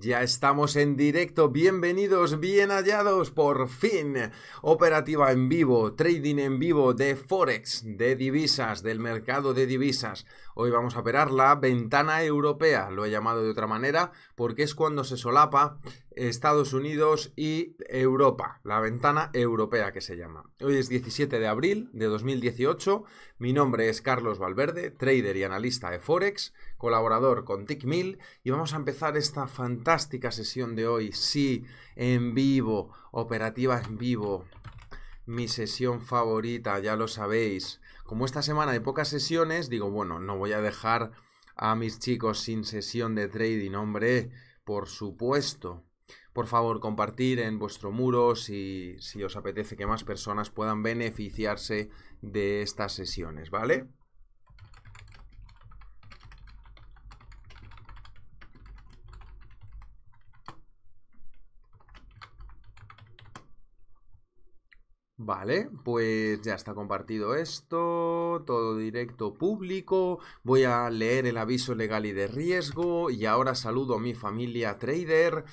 Ya estamos en directo, bienvenidos, bien hallados, por fin. Operativa en vivo, trading en vivo de Forex, de divisas, del mercado de divisas. Hoy vamos a operar la ventana europea, lo he llamado de otra manera, porque es cuando se solapa Estados Unidos y Europa, la ventana europea que se llama. Hoy es 17 de abril de 2018, mi nombre es Carlos Valverde, trader y analista de Forex, colaborador con TickMill, y vamos a empezar esta fantástica sesión de hoy, sí, en vivo, operativa en vivo, mi sesión favorita, ya lo sabéis como esta semana hay pocas sesiones, digo, bueno, no voy a dejar a mis chicos sin sesión de trading, hombre, por supuesto. Por favor, compartir en vuestro muro si, si os apetece que más personas puedan beneficiarse de estas sesiones, ¿vale? Vale, pues ya está compartido esto, todo directo público, voy a leer el aviso legal y de riesgo y ahora saludo a mi familia trader.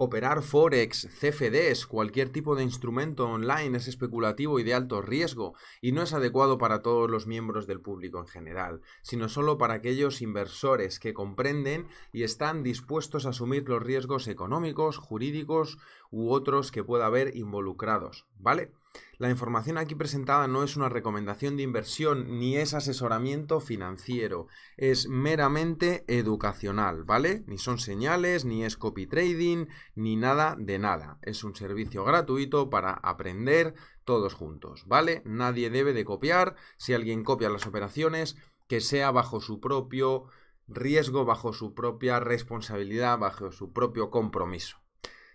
Operar forex, CFDs, cualquier tipo de instrumento online es especulativo y de alto riesgo y no es adecuado para todos los miembros del público en general, sino solo para aquellos inversores que comprenden y están dispuestos a asumir los riesgos económicos, jurídicos u otros que pueda haber involucrados, ¿vale? La información aquí presentada no es una recomendación de inversión ni es asesoramiento financiero, es meramente educacional, ¿vale? Ni son señales, ni es copy trading, ni nada de nada. Es un servicio gratuito para aprender todos juntos, ¿vale? Nadie debe de copiar, si alguien copia las operaciones, que sea bajo su propio riesgo, bajo su propia responsabilidad, bajo su propio compromiso.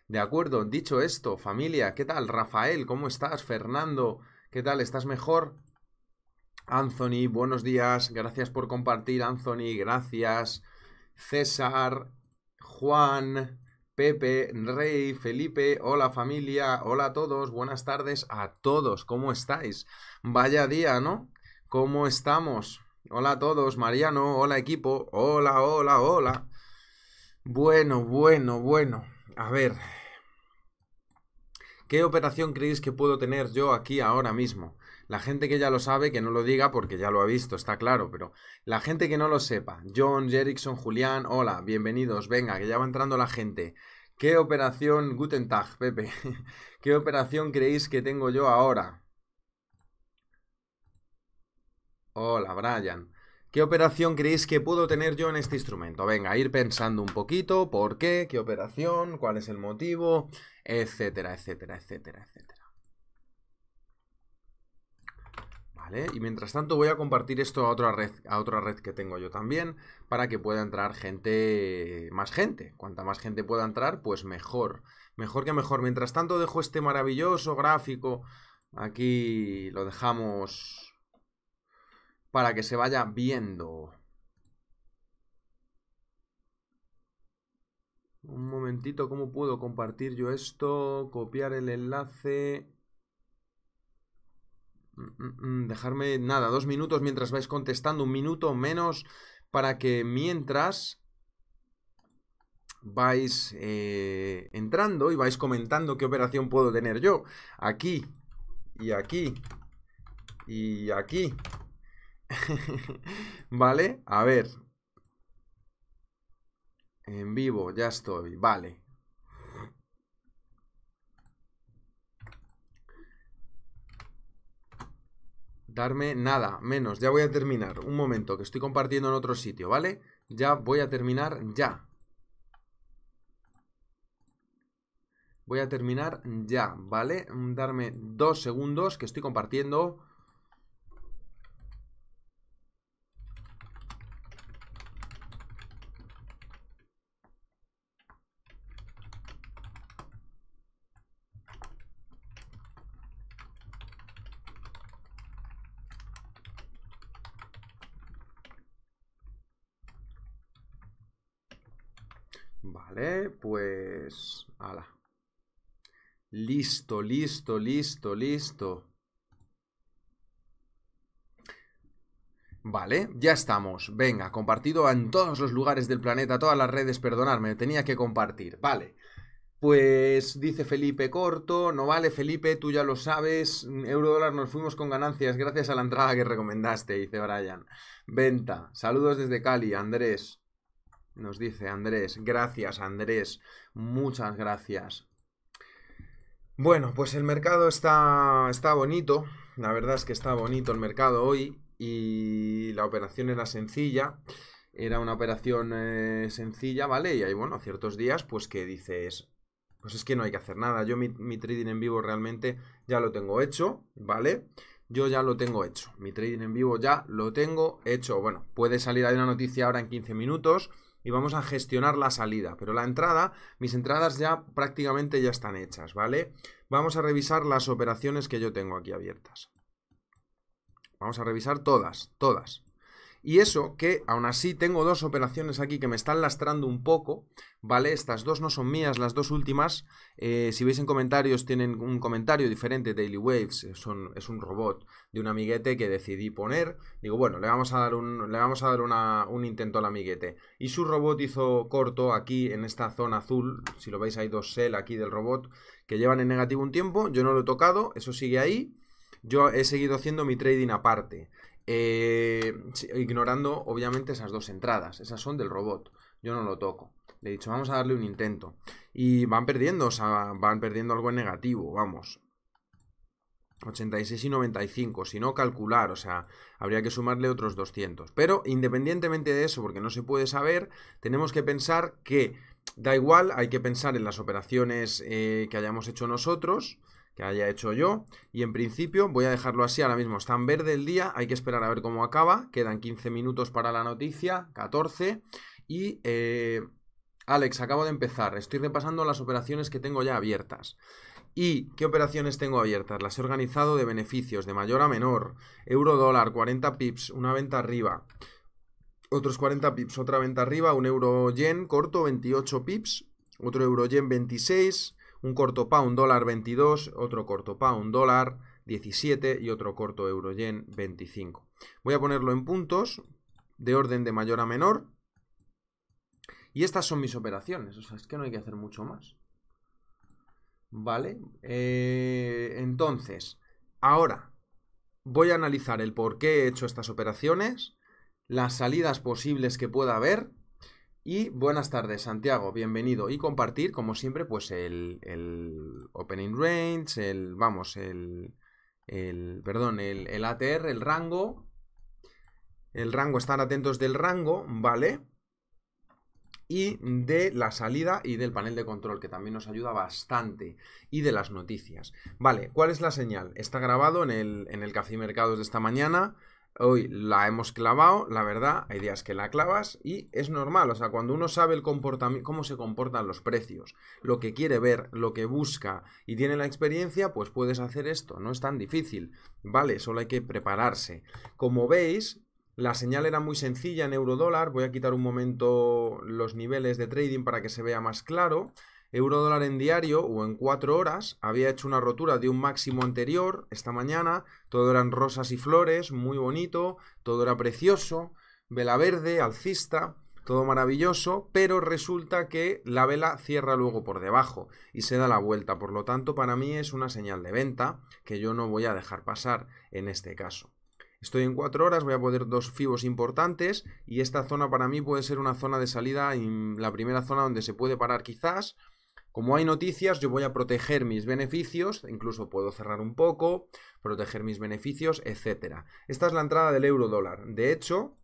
De acuerdo, dicho esto, familia, ¿qué tal? Rafael, ¿cómo estás? Fernando, ¿qué tal? ¿Estás mejor? Anthony, buenos días, gracias por compartir, Anthony, gracias. César, Juan, Pepe, Rey, Felipe, hola familia, hola a todos, buenas tardes a todos, ¿cómo estáis? Vaya día, ¿no? ¿Cómo estamos? Hola a todos, Mariano, hola equipo, hola, hola, hola. Bueno, bueno, bueno. A ver. ¿Qué operación creéis que puedo tener yo aquí ahora mismo? La gente que ya lo sabe, que no lo diga porque ya lo ha visto, está claro, pero la gente que no lo sepa, John, Jerickson, Julián, hola, bienvenidos, venga, que ya va entrando la gente. ¿Qué operación, Guten Tag, Pepe? ¿Qué operación creéis que tengo yo ahora? Hola, Brian. ¿Qué operación creéis que puedo tener yo en este instrumento? Venga, ir pensando un poquito, ¿por qué? ¿Qué operación? ¿Cuál es el motivo? Etcétera, etcétera, etcétera, etcétera. Vale, y mientras tanto voy a compartir esto a otra red, a otra red que tengo yo también, para que pueda entrar gente, más gente. Cuanta más gente pueda entrar, pues mejor. Mejor que mejor. Mientras tanto dejo este maravilloso gráfico. Aquí lo dejamos para que se vaya viendo. Un momentito, ¿cómo puedo compartir yo esto? Copiar el enlace. Mm, mm, mm, dejarme nada, dos minutos mientras vais contestando, un minuto menos, para que mientras vais eh, entrando y vais comentando qué operación puedo tener yo. Aquí y aquí y aquí ¿Vale? A ver. En vivo, ya estoy. Vale. Darme nada, menos. Ya voy a terminar. Un momento, que estoy compartiendo en otro sitio, ¿vale? Ya voy a terminar ya. Voy a terminar ya, ¿vale? Darme dos segundos que estoy compartiendo. pues... Ala. Listo, listo, listo, listo. Vale, ya estamos. Venga, compartido en todos los lugares del planeta, todas las redes, perdonadme, tenía que compartir. Vale. Pues dice Felipe Corto, no vale Felipe, tú ya lo sabes, eurodólar nos fuimos con ganancias gracias a la entrada que recomendaste, dice Brian. Venta, saludos desde Cali, Andrés. Nos dice Andrés, gracias Andrés, muchas gracias. Bueno, pues el mercado está, está bonito, la verdad es que está bonito el mercado hoy y la operación era sencilla, era una operación eh, sencilla, ¿vale? Y hay, bueno, ciertos días pues que dices, pues es que no hay que hacer nada, yo mi, trading en vivo realmente ya lo tengo hecho, ¿vale? yo ya lo tengo hecho. Mi trading en vivo ya lo tengo hecho. Bueno, puede salir, ahí una noticia ahora en 15 minutos y vamos a gestionar la salida. Pero la entrada, mis entradas ya prácticamente ya están hechas, ¿vale? Vamos a revisar las operaciones que yo tengo aquí abiertas. Vamos a revisar todas, todas. Y eso que aún así tengo dos operaciones aquí que me están lastrando un poco, ¿vale? Estas dos no son mías, las dos últimas. Eh, si veis en comentarios, tienen un comentario diferente, Daily Waves, eh, son, es un robot de un amiguete que decidí poner. Digo, bueno, le vamos a dar un, le vamos a dar un intento al amiguete. Y su robot hizo corto aquí en esta zona azul, si lo veis hay dos sell aquí del robot, que llevan en negativo un tiempo, yo no lo he tocado, eso sigue ahí. Yo he seguido haciendo mi trading aparte. Eh, ignorando obviamente esas dos entradas, esas son del robot, yo no lo toco. Le he dicho, vamos a darle un intento. Y van perdiendo, o sea, van perdiendo algo en negativo, vamos. 86 y 95, si no calcular, o sea, habría que sumarle otros 200. Pero independientemente de eso, porque no se puede saber, tenemos que pensar que da igual, hay que pensar en las operaciones eh, que hayamos hecho nosotros, que haya hecho yo. Y en principio voy a dejarlo así, ahora mismo está en verde el día, hay que esperar a ver cómo acaba, quedan 15 minutos para la noticia, 14. Y eh, Alex, acabo de empezar, estoy repasando las operaciones que tengo ya abiertas. ¿Y qué operaciones tengo abiertas? Las he organizado de beneficios, de mayor a menor. Euro dólar, 40 pips, una venta arriba. Otros 40 pips, otra venta arriba. Un euro yen corto, 28 pips. Otro euro yen, 26 un corto pa un dólar 22, otro corto pa un dólar 17 y otro corto euro yen 25. Voy a ponerlo en puntos de orden de mayor a menor. Y estas son mis operaciones, o sea, es que no hay que hacer mucho más. ¿Vale? Eh, entonces, ahora voy a analizar el por qué he hecho estas operaciones, las salidas posibles que pueda haber y buenas tardes, Santiago, bienvenido. Y compartir, como siempre, pues el, opening range, el, vamos, el, perdón, el, el, ATR, el rango. El rango, estar atentos del rango, ¿vale? Y de la salida y del panel de control, que también nos ayuda bastante. Y de las noticias. Vale, ¿cuál es la señal? Está grabado en el, en el Café Mercados de esta mañana. Hoy la hemos clavado, la verdad, hay días que la clavas y es normal, o sea, cuando uno sabe cómo se comportan los precios, lo que quiere ver, lo que busca y tiene la experiencia, pues puedes hacer esto, no es tan difícil, ¿vale? Solo hay que prepararse. Como veis, la señal era muy sencilla en eurodólar, voy a quitar un momento los niveles de trading para que se vea más claro. Eurodólar en diario o en 4 horas había hecho una rotura de un máximo anterior esta mañana. Todo eran rosas y flores, muy bonito, todo era precioso, vela verde, alcista, todo maravilloso, pero resulta que la vela cierra luego por debajo y se da la vuelta. Por lo tanto, para mí es una señal de venta que yo no voy a dejar pasar en este caso. Estoy en 4 horas, voy a poner dos fibos importantes y esta zona para mí puede ser una zona de salida, la primera zona donde se puede parar quizás como hay noticias, yo voy a proteger mis beneficios, incluso puedo cerrar un poco, proteger mis beneficios, etcétera. Esta es la entrada del euro dólar. De hecho,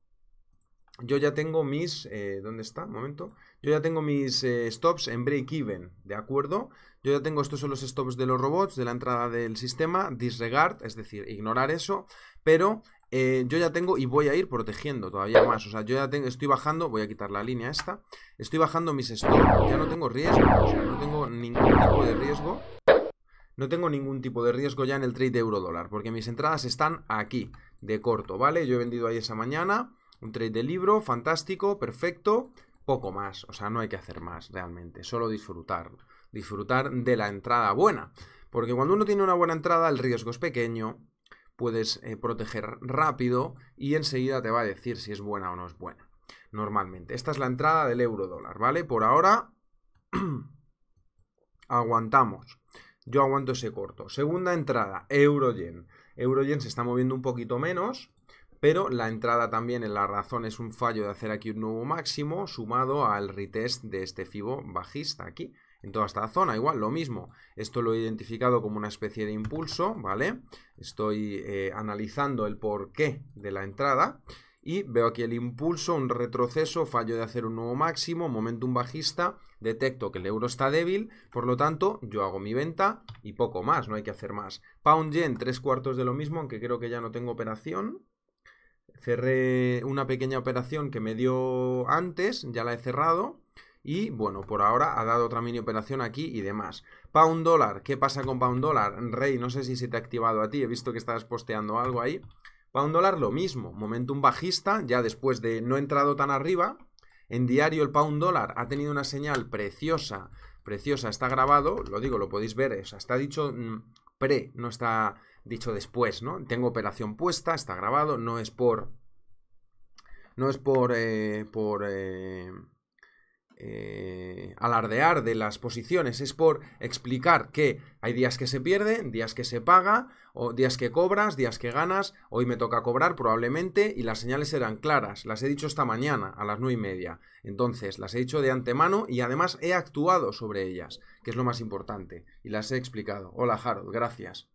yo ya tengo mis... Eh, ¿Dónde está? momento. Yo ya tengo mis eh, stops en break-even, ¿de acuerdo? Yo ya tengo, estos son los stops de los robots, de la entrada del sistema, disregard, es decir, ignorar eso, pero eh, yo ya tengo y voy a ir protegiendo todavía más. O sea, yo ya tengo, estoy bajando, voy a quitar la línea esta, estoy bajando mis stocks, ya no tengo riesgo, o sea, no tengo ningún tipo de riesgo. No tengo ningún tipo de riesgo ya en el trade de euro dólar, porque mis entradas están aquí, de corto, ¿vale? Yo he vendido ahí esa mañana, un trade de libro, fantástico, perfecto, poco más, o sea, no hay que hacer más realmente, solo disfrutar, disfrutar de la entrada buena. Porque cuando uno tiene una buena entrada, el riesgo es pequeño, puedes eh, proteger rápido y enseguida te va a decir si es buena o no es buena. Normalmente, esta es la entrada del euro dólar, ¿vale? Por ahora aguantamos. Yo aguanto ese corto. Segunda entrada, euro yen. Euro yen se está moviendo un poquito menos, pero la entrada también en la razón es un fallo de hacer aquí un nuevo máximo sumado al retest de este FIBO bajista aquí. En toda esta zona, igual, lo mismo. Esto lo he identificado como una especie de impulso, ¿vale? Estoy eh, analizando el porqué de la entrada y veo aquí el impulso, un retroceso, fallo de hacer un nuevo máximo, momentum bajista, detecto que el euro está débil, por lo tanto yo hago mi venta y poco más, no hay que hacer más. Pound yen, tres cuartos de lo mismo, aunque creo que ya no tengo operación. Cerré una pequeña operación que me dio antes, ya la he cerrado. Y bueno, por ahora ha dado otra mini operación aquí y demás. Pound dólar, ¿qué pasa con pound dólar? Rey, no sé si se te ha activado a ti, he visto que estabas posteando algo ahí. Pound dólar lo mismo, momentum bajista, ya después de no entrado tan arriba. En diario el pound dólar ha tenido una señal preciosa, preciosa, está grabado, lo digo, lo podéis ver, está dicho mm, pre, no está dicho después, ¿no? Tengo operación puesta, está grabado, no es por... No es por... Eh, eh, eh, alardear de las posiciones, es por explicar que hay días que se pierde, días que se paga, o días que cobras, días que ganas, hoy me toca cobrar probablemente y las señales eran claras, las he dicho esta mañana a las nueve y media, entonces las he dicho de antemano y además he actuado sobre ellas, que es lo más importante, y las he explicado. Hola Harold, gracias.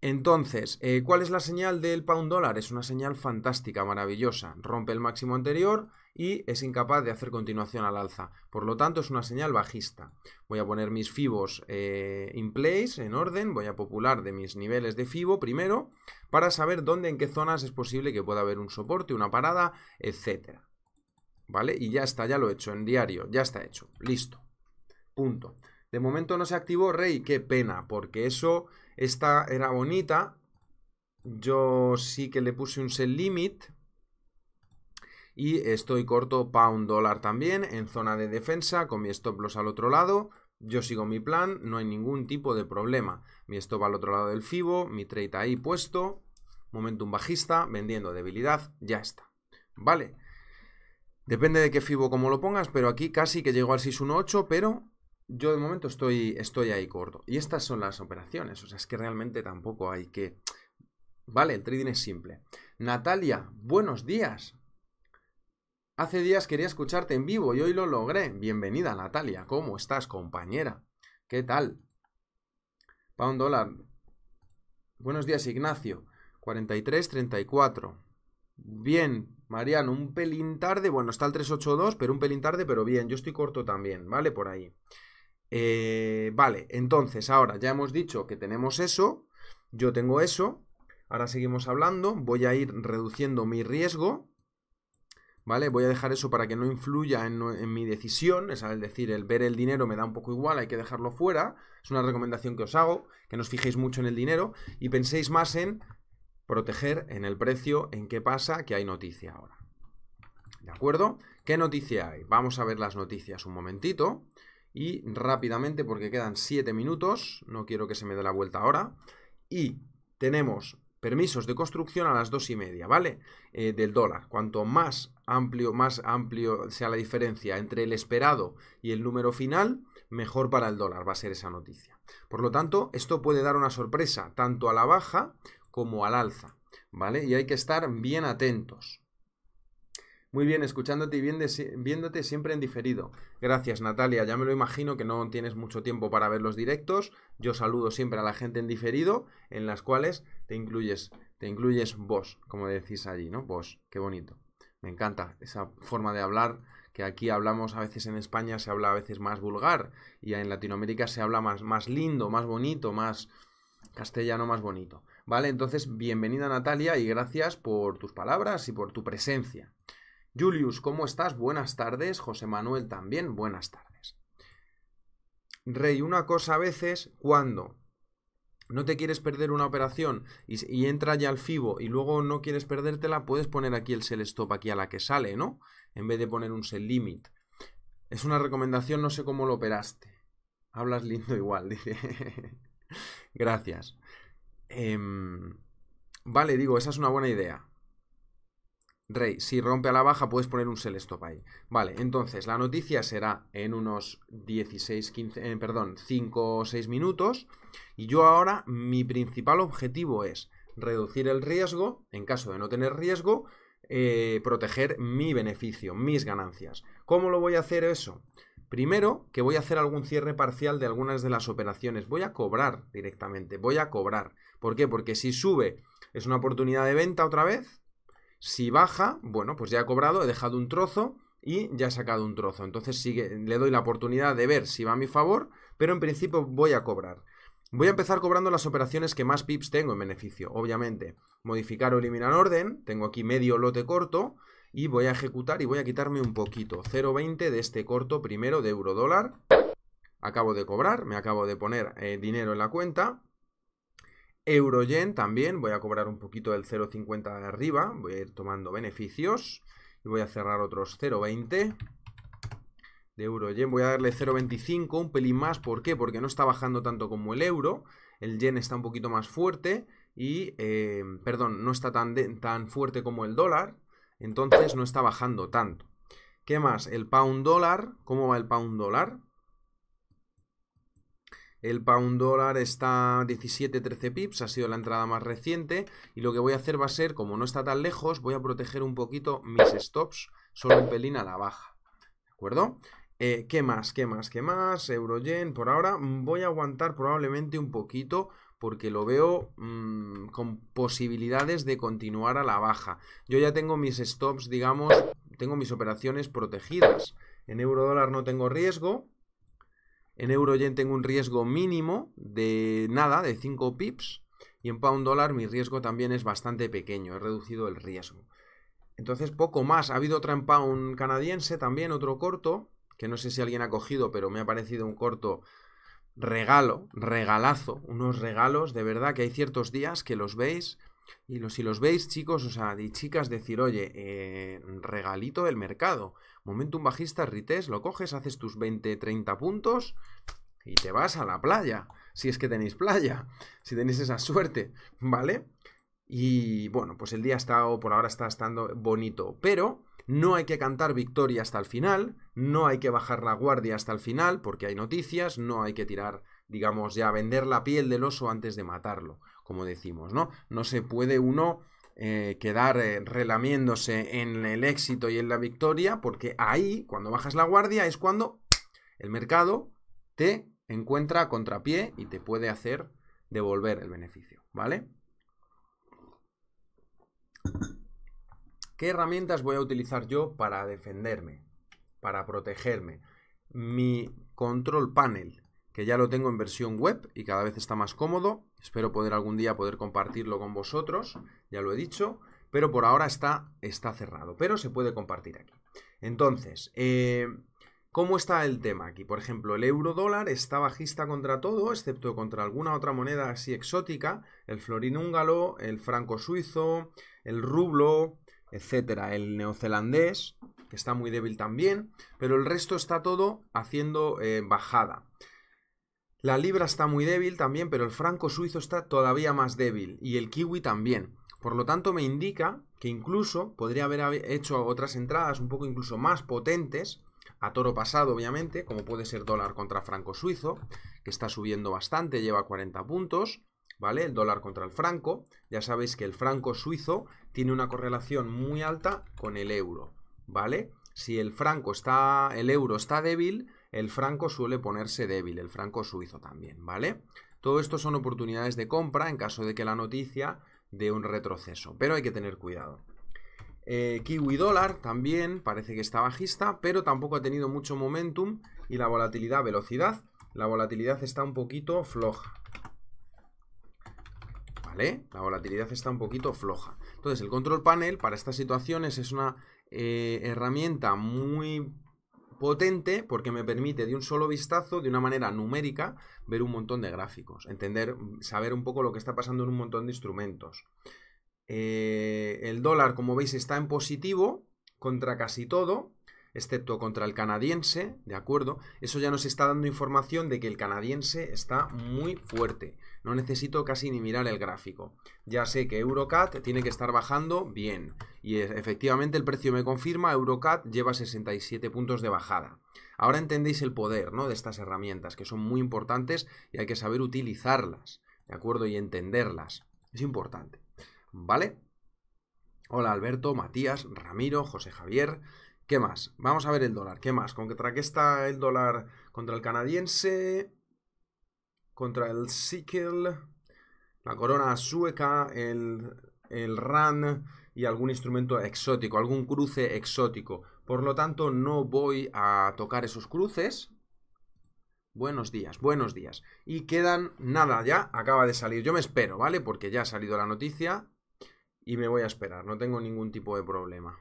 Entonces, eh, ¿cuál es la señal del pound dólar? Es una señal fantástica, maravillosa. Rompe el máximo anterior, y es incapaz de hacer continuación al alza. Por lo tanto, es una señal bajista. Voy a poner mis fibos eh, in place, en orden, voy a popular de mis niveles de fibo primero, para saber dónde, en qué zonas es posible que pueda haber un soporte, una parada, etcétera. ¿Vale? Y ya está, ya lo he hecho en diario, ya está hecho, listo. Punto. De momento no se activó Rey, qué pena, porque eso, esta era bonita. Yo sí que le puse un sell limit, y estoy corto un dólar también en zona de defensa con mi stop loss al otro lado. Yo sigo mi plan, no hay ningún tipo de problema. Mi stop al otro lado del FIBO, mi trade ahí puesto, momentum bajista, vendiendo debilidad, ya está. Vale. Depende de qué FIBO como lo pongas, pero aquí casi que llego al 618, pero yo de momento estoy, estoy ahí corto. Y estas son las operaciones, o sea, es que realmente tampoco hay que... Vale, el trading es simple. Natalia, buenos días. Hace días quería escucharte en vivo y hoy lo logré. Bienvenida, Natalia. ¿Cómo estás, compañera? ¿Qué tal? Pound dólar. Buenos días, Ignacio. 43, 34. Bien, Mariano, un pelín tarde. Bueno, está el 382, pero un pelín tarde, pero bien. Yo estoy corto también, ¿vale? Por ahí. Eh, vale, entonces ahora ya hemos dicho que tenemos eso. Yo tengo eso. Ahora seguimos hablando. Voy a ir reduciendo mi riesgo ¿vale? Voy a dejar eso para que no influya en, mi decisión, es decir, el ver el dinero me da un poco igual, hay que dejarlo fuera, es una recomendación que os hago, que no os fijéis mucho en el dinero y penséis más en proteger, en el precio, en qué pasa, que hay noticia ahora. ¿De acuerdo? ¿Qué noticia hay? Vamos a ver las noticias un momentito y rápidamente porque quedan 7 minutos, no quiero que se me dé la vuelta ahora. Y tenemos permisos de construcción a las dos y media, ¿vale? Eh, del dólar. Cuanto más amplio, más amplio sea la diferencia entre el esperado y el número final, mejor para el dólar va a ser esa noticia. Por lo tanto, esto puede dar una sorpresa tanto a la baja como al alza, ¿vale? Y hay que estar bien atentos. Muy bien, escuchándote y viéndote siempre en diferido. Gracias, Natalia. Ya me lo imagino que no tienes mucho tiempo para ver los directos. Yo saludo siempre a la gente en diferido, en las cuales te incluyes, te incluyes vos, como decís allí, ¿no? Vos, qué bonito. Me encanta esa forma de hablar, que aquí hablamos a veces en España, se habla a veces más vulgar, y en Latinoamérica se habla más, más lindo, más bonito, más castellano, más bonito. ¿Vale? Entonces, bienvenida Natalia y gracias por tus palabras y por tu presencia. Julius, ¿cómo estás? Buenas tardes. José Manuel también, buenas tardes. Rey, una cosa a veces, cuando no te quieres perder una operación y, entra ya al FIBO y luego no quieres perdértela, puedes poner aquí el sell stop aquí a la que sale, ¿no? En vez de poner un sell limit. Es una recomendación, no sé cómo lo operaste. Hablas lindo igual, dice. Gracias. Em, vale, digo, esa es una buena idea. Rey, si rompe a la baja, puedes poner un sell stop ahí. Vale, entonces la noticia será en unos 16, 15, eh, perdón, 5 o 6 minutos. Y yo ahora, mi principal objetivo es reducir el riesgo, en caso de no tener riesgo, eh, proteger mi beneficio, mis ganancias. ¿Cómo lo voy a hacer eso? Primero, que voy a hacer algún cierre parcial de algunas de las operaciones. Voy a cobrar directamente, voy a cobrar. ¿Por qué? Porque si sube, es una oportunidad de venta otra vez si baja, bueno, pues ya he cobrado, he dejado un trozo y ya he sacado un trozo. Entonces le doy la oportunidad de ver si va a mi favor, pero en principio voy a cobrar. Voy a empezar cobrando las operaciones que más pips tengo en beneficio, obviamente. Modificar o eliminar orden, tengo aquí medio lote corto y voy a ejecutar y voy a quitarme un poquito, 0,20 de este corto primero de euro dólar. Acabo de cobrar, me acabo de poner eh, dinero en la cuenta Yen también, voy a cobrar un poquito del 0,50 de arriba, voy a ir tomando beneficios y voy a cerrar otros 0,20 de Euroyen. Voy a darle 0,25, un pelín más, ¿por qué? Porque no está bajando tanto como el euro, el yen está un poquito más fuerte y, eh, perdón, no está tan, tan fuerte como el dólar, entonces no está bajando tanto. ¿Qué más? El pound dólar, ¿cómo va el pound dólar? El pound dólar está 17-13 pips, ha sido la entrada más reciente. Y lo que voy a hacer va a ser, como no está tan lejos, voy a proteger un poquito mis stops, solo un pelín a la baja. ¿De acuerdo? Eh, ¿Qué más? ¿Qué más? ¿Qué más? Euroyen, por ahora mm, voy a aguantar probablemente un poquito porque lo veo mm, con posibilidades de continuar a la baja. Yo ya tengo mis stops, digamos, tengo mis operaciones protegidas. En euro dólar no tengo riesgo, en euro yen tengo un riesgo mínimo de nada, de 5 pips. Y en pound dólar mi riesgo también es bastante pequeño, he reducido el riesgo. Entonces poco más. Ha habido otra en pound canadiense también, otro corto, que no sé si alguien ha cogido, pero me ha parecido un corto regalo, regalazo, unos regalos, de verdad que hay ciertos días que los veis y si los veis chicos, o sea, y chicas decir, oye, eh, regalito del mercado un bajista, rites, lo coges, haces tus 20, 30 puntos y te vas a la playa. Si es que tenéis playa, si tenéis esa suerte, ¿vale? Y bueno, pues el día está o por ahora está estando bonito, pero no hay que cantar victoria hasta el final, no hay que bajar la guardia hasta el final, porque hay noticias, no hay que tirar, digamos, ya vender la piel del oso antes de matarlo, como decimos, ¿no? No se puede uno eh, quedar eh, relamiéndose en el éxito y en la victoria, porque ahí, cuando bajas la guardia, es cuando el mercado te encuentra contrapié y te puede hacer devolver el beneficio, ¿vale? ¿Qué herramientas voy a utilizar yo para defenderme, para protegerme? Mi control panel, que ya lo tengo en versión web y cada vez está más cómodo. Espero poder algún día poder compartirlo con vosotros, ya lo he dicho, pero por ahora está, está cerrado, pero se puede compartir aquí. Entonces, eh, ¿cómo está el tema aquí? Por ejemplo, el euro dólar está bajista contra todo, excepto contra alguna otra moneda así exótica, el florín húngalo, el franco suizo, el rublo, etcétera, el neozelandés, que está muy débil también, pero el resto está todo haciendo eh, bajada. La libra está muy débil también, pero el franco suizo está todavía más débil y el kiwi también. Por lo tanto, me indica que incluso podría haber hecho otras entradas un poco incluso más potentes, a toro pasado obviamente, como puede ser dólar contra franco suizo, que está subiendo bastante, lleva 40 puntos, ¿vale? El dólar contra el franco. Ya sabéis que el franco suizo tiene una correlación muy alta con el euro, ¿vale? Si el franco está, el euro está débil, el franco suele ponerse débil, el franco suizo también, ¿vale? Todo esto son oportunidades de compra en caso de que la noticia dé un retroceso, pero hay que tener cuidado. Eh, Kiwi dólar también parece que está bajista, pero tampoco ha tenido mucho momentum y la volatilidad, velocidad, la volatilidad está un poquito floja. ¿Vale? La volatilidad está un poquito floja. Entonces, el control panel para estas situaciones es una eh, herramienta muy potente porque me permite de un solo vistazo, de una manera numérica, ver un montón de gráficos, entender, mm, saber un poco lo que está pasando en un montón de instrumentos. Eh, el dólar, como veis, está en positivo contra casi todo, excepto contra el canadiense, ¿de acuerdo? Eso ya nos está dando información de que el canadiense está muy fuerte. No necesito casi ni mirar el gráfico. Ya sé que Eurocat tiene que estar bajando bien. Y e, efectivamente el precio me confirma, Eurocat lleva 67 puntos de bajada. Ahora entendéis el poder ¿no? de estas herramientas, que son muy importantes y hay que saber utilizarlas, ¿de acuerdo? Y entenderlas. Es importante. ¿Vale? Hola Alberto, Matías, Ramiro, José Javier. ¿Qué más? Vamos a ver el dólar. ¿Qué más? ¿Con qué está el dólar? Contra el canadiense contra el sickle, la corona sueca, el, el Ran y algún instrumento exótico, algún cruce exótico. Por lo tanto, no voy a tocar esos cruces. Buenos días, buenos días. Y quedan nada, ya acaba de salir. Yo me espero, ¿vale? Porque ya ha salido la noticia y me voy a esperar. No tengo ningún tipo de problema.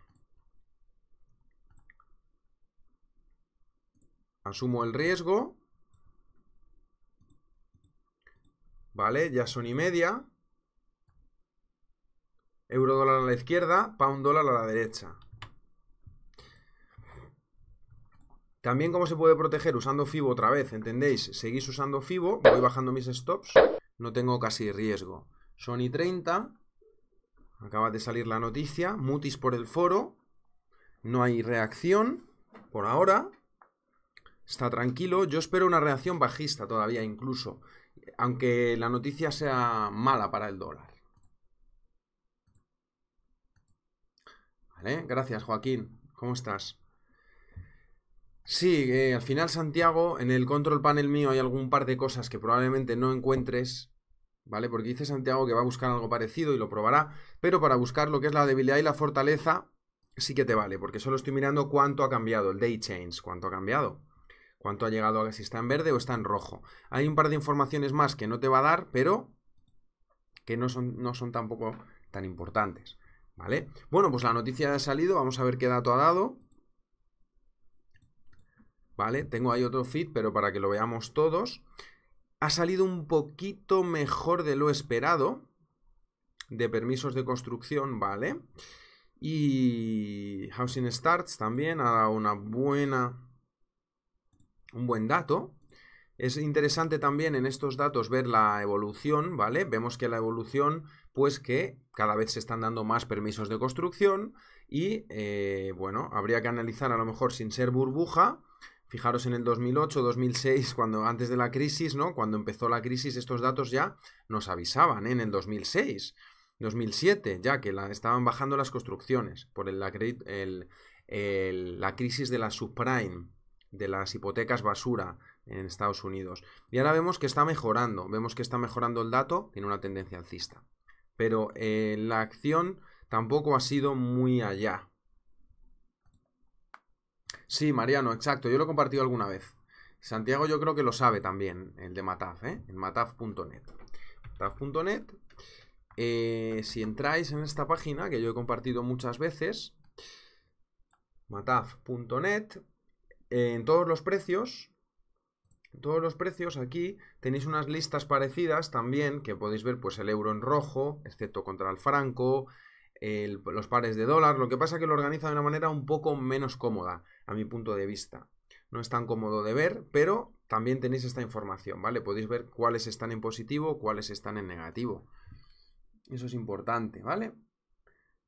Asumo el riesgo. ¿Vale? Ya son y media. Euro dólar a la izquierda, pound dólar a la derecha. También cómo se puede proteger usando FIBO otra vez, ¿entendéis? Seguís usando FIBO, voy bajando mis stops, no tengo casi riesgo. Sony 30, acaba de salir la noticia, mutis por el foro, no hay reacción por ahora, está tranquilo, yo espero una reacción bajista todavía incluso aunque la noticia sea mala para el dólar. gracias Joaquín, ¿cómo estás? Sí, eh, al final Santiago, en el control panel mío hay algún par de cosas que probablemente no encuentres, ¿vale? Porque dice Santiago que va a buscar algo parecido y lo probará, pero para buscar lo que es la debilidad y la fortaleza sí que te vale, porque solo estoy mirando cuánto ha cambiado, el day change, cuánto ha cambiado cuánto ha llegado a si está en verde o está en rojo. Hay un par de informaciones más que no te va a dar, pero que no son, tampoco tan importantes. ¿Vale? Bueno, pues la noticia ha salido, vamos a ver qué dato ha dado. ¿Vale? Tengo ahí otro feed, pero para que lo veamos todos. Ha salido un poquito mejor de lo esperado de permisos de construcción, ¿vale? Y Housing Starts también ha dado una buena un buen dato. Es interesante también en estos datos ver la evolución, ¿vale? Vemos que la evolución, pues que cada vez se están dando más permisos de construcción y, eh, bueno, habría que analizar a lo mejor sin ser burbuja. Fijaros en el 2008, 2006, cuando antes de la crisis, ¿no? Cuando empezó la crisis, estos datos ya nos avisaban, ¿eh? En el 2006, 2007, ya que estaban bajando las construcciones por la crisis de la subprime, de las hipotecas basura en Estados Unidos. Y ahora vemos que está mejorando, vemos que está mejorando el dato, tiene una tendencia alcista. Pero eh, la acción tampoco ha sido muy allá. Sí, Mariano, exacto, yo lo he compartido alguna vez. Santiago yo creo que lo sabe también, el de Mataf, ¿eh? En mataf.net. Mataf.net. Eh, si entráis en esta página, que yo he compartido muchas veces, mataf.net, en todos los precios, todos los precios aquí tenéis unas listas parecidas también que podéis ver pues el euro en rojo, excepto contra el franco, los pares de dólar, lo que pasa que lo organiza de una manera un poco menos cómoda a mi punto de vista. No es tan cómodo de ver, pero también tenéis esta información, ¿vale? Podéis ver cuáles están en positivo, cuáles están en negativo. Eso es importante, ¿vale?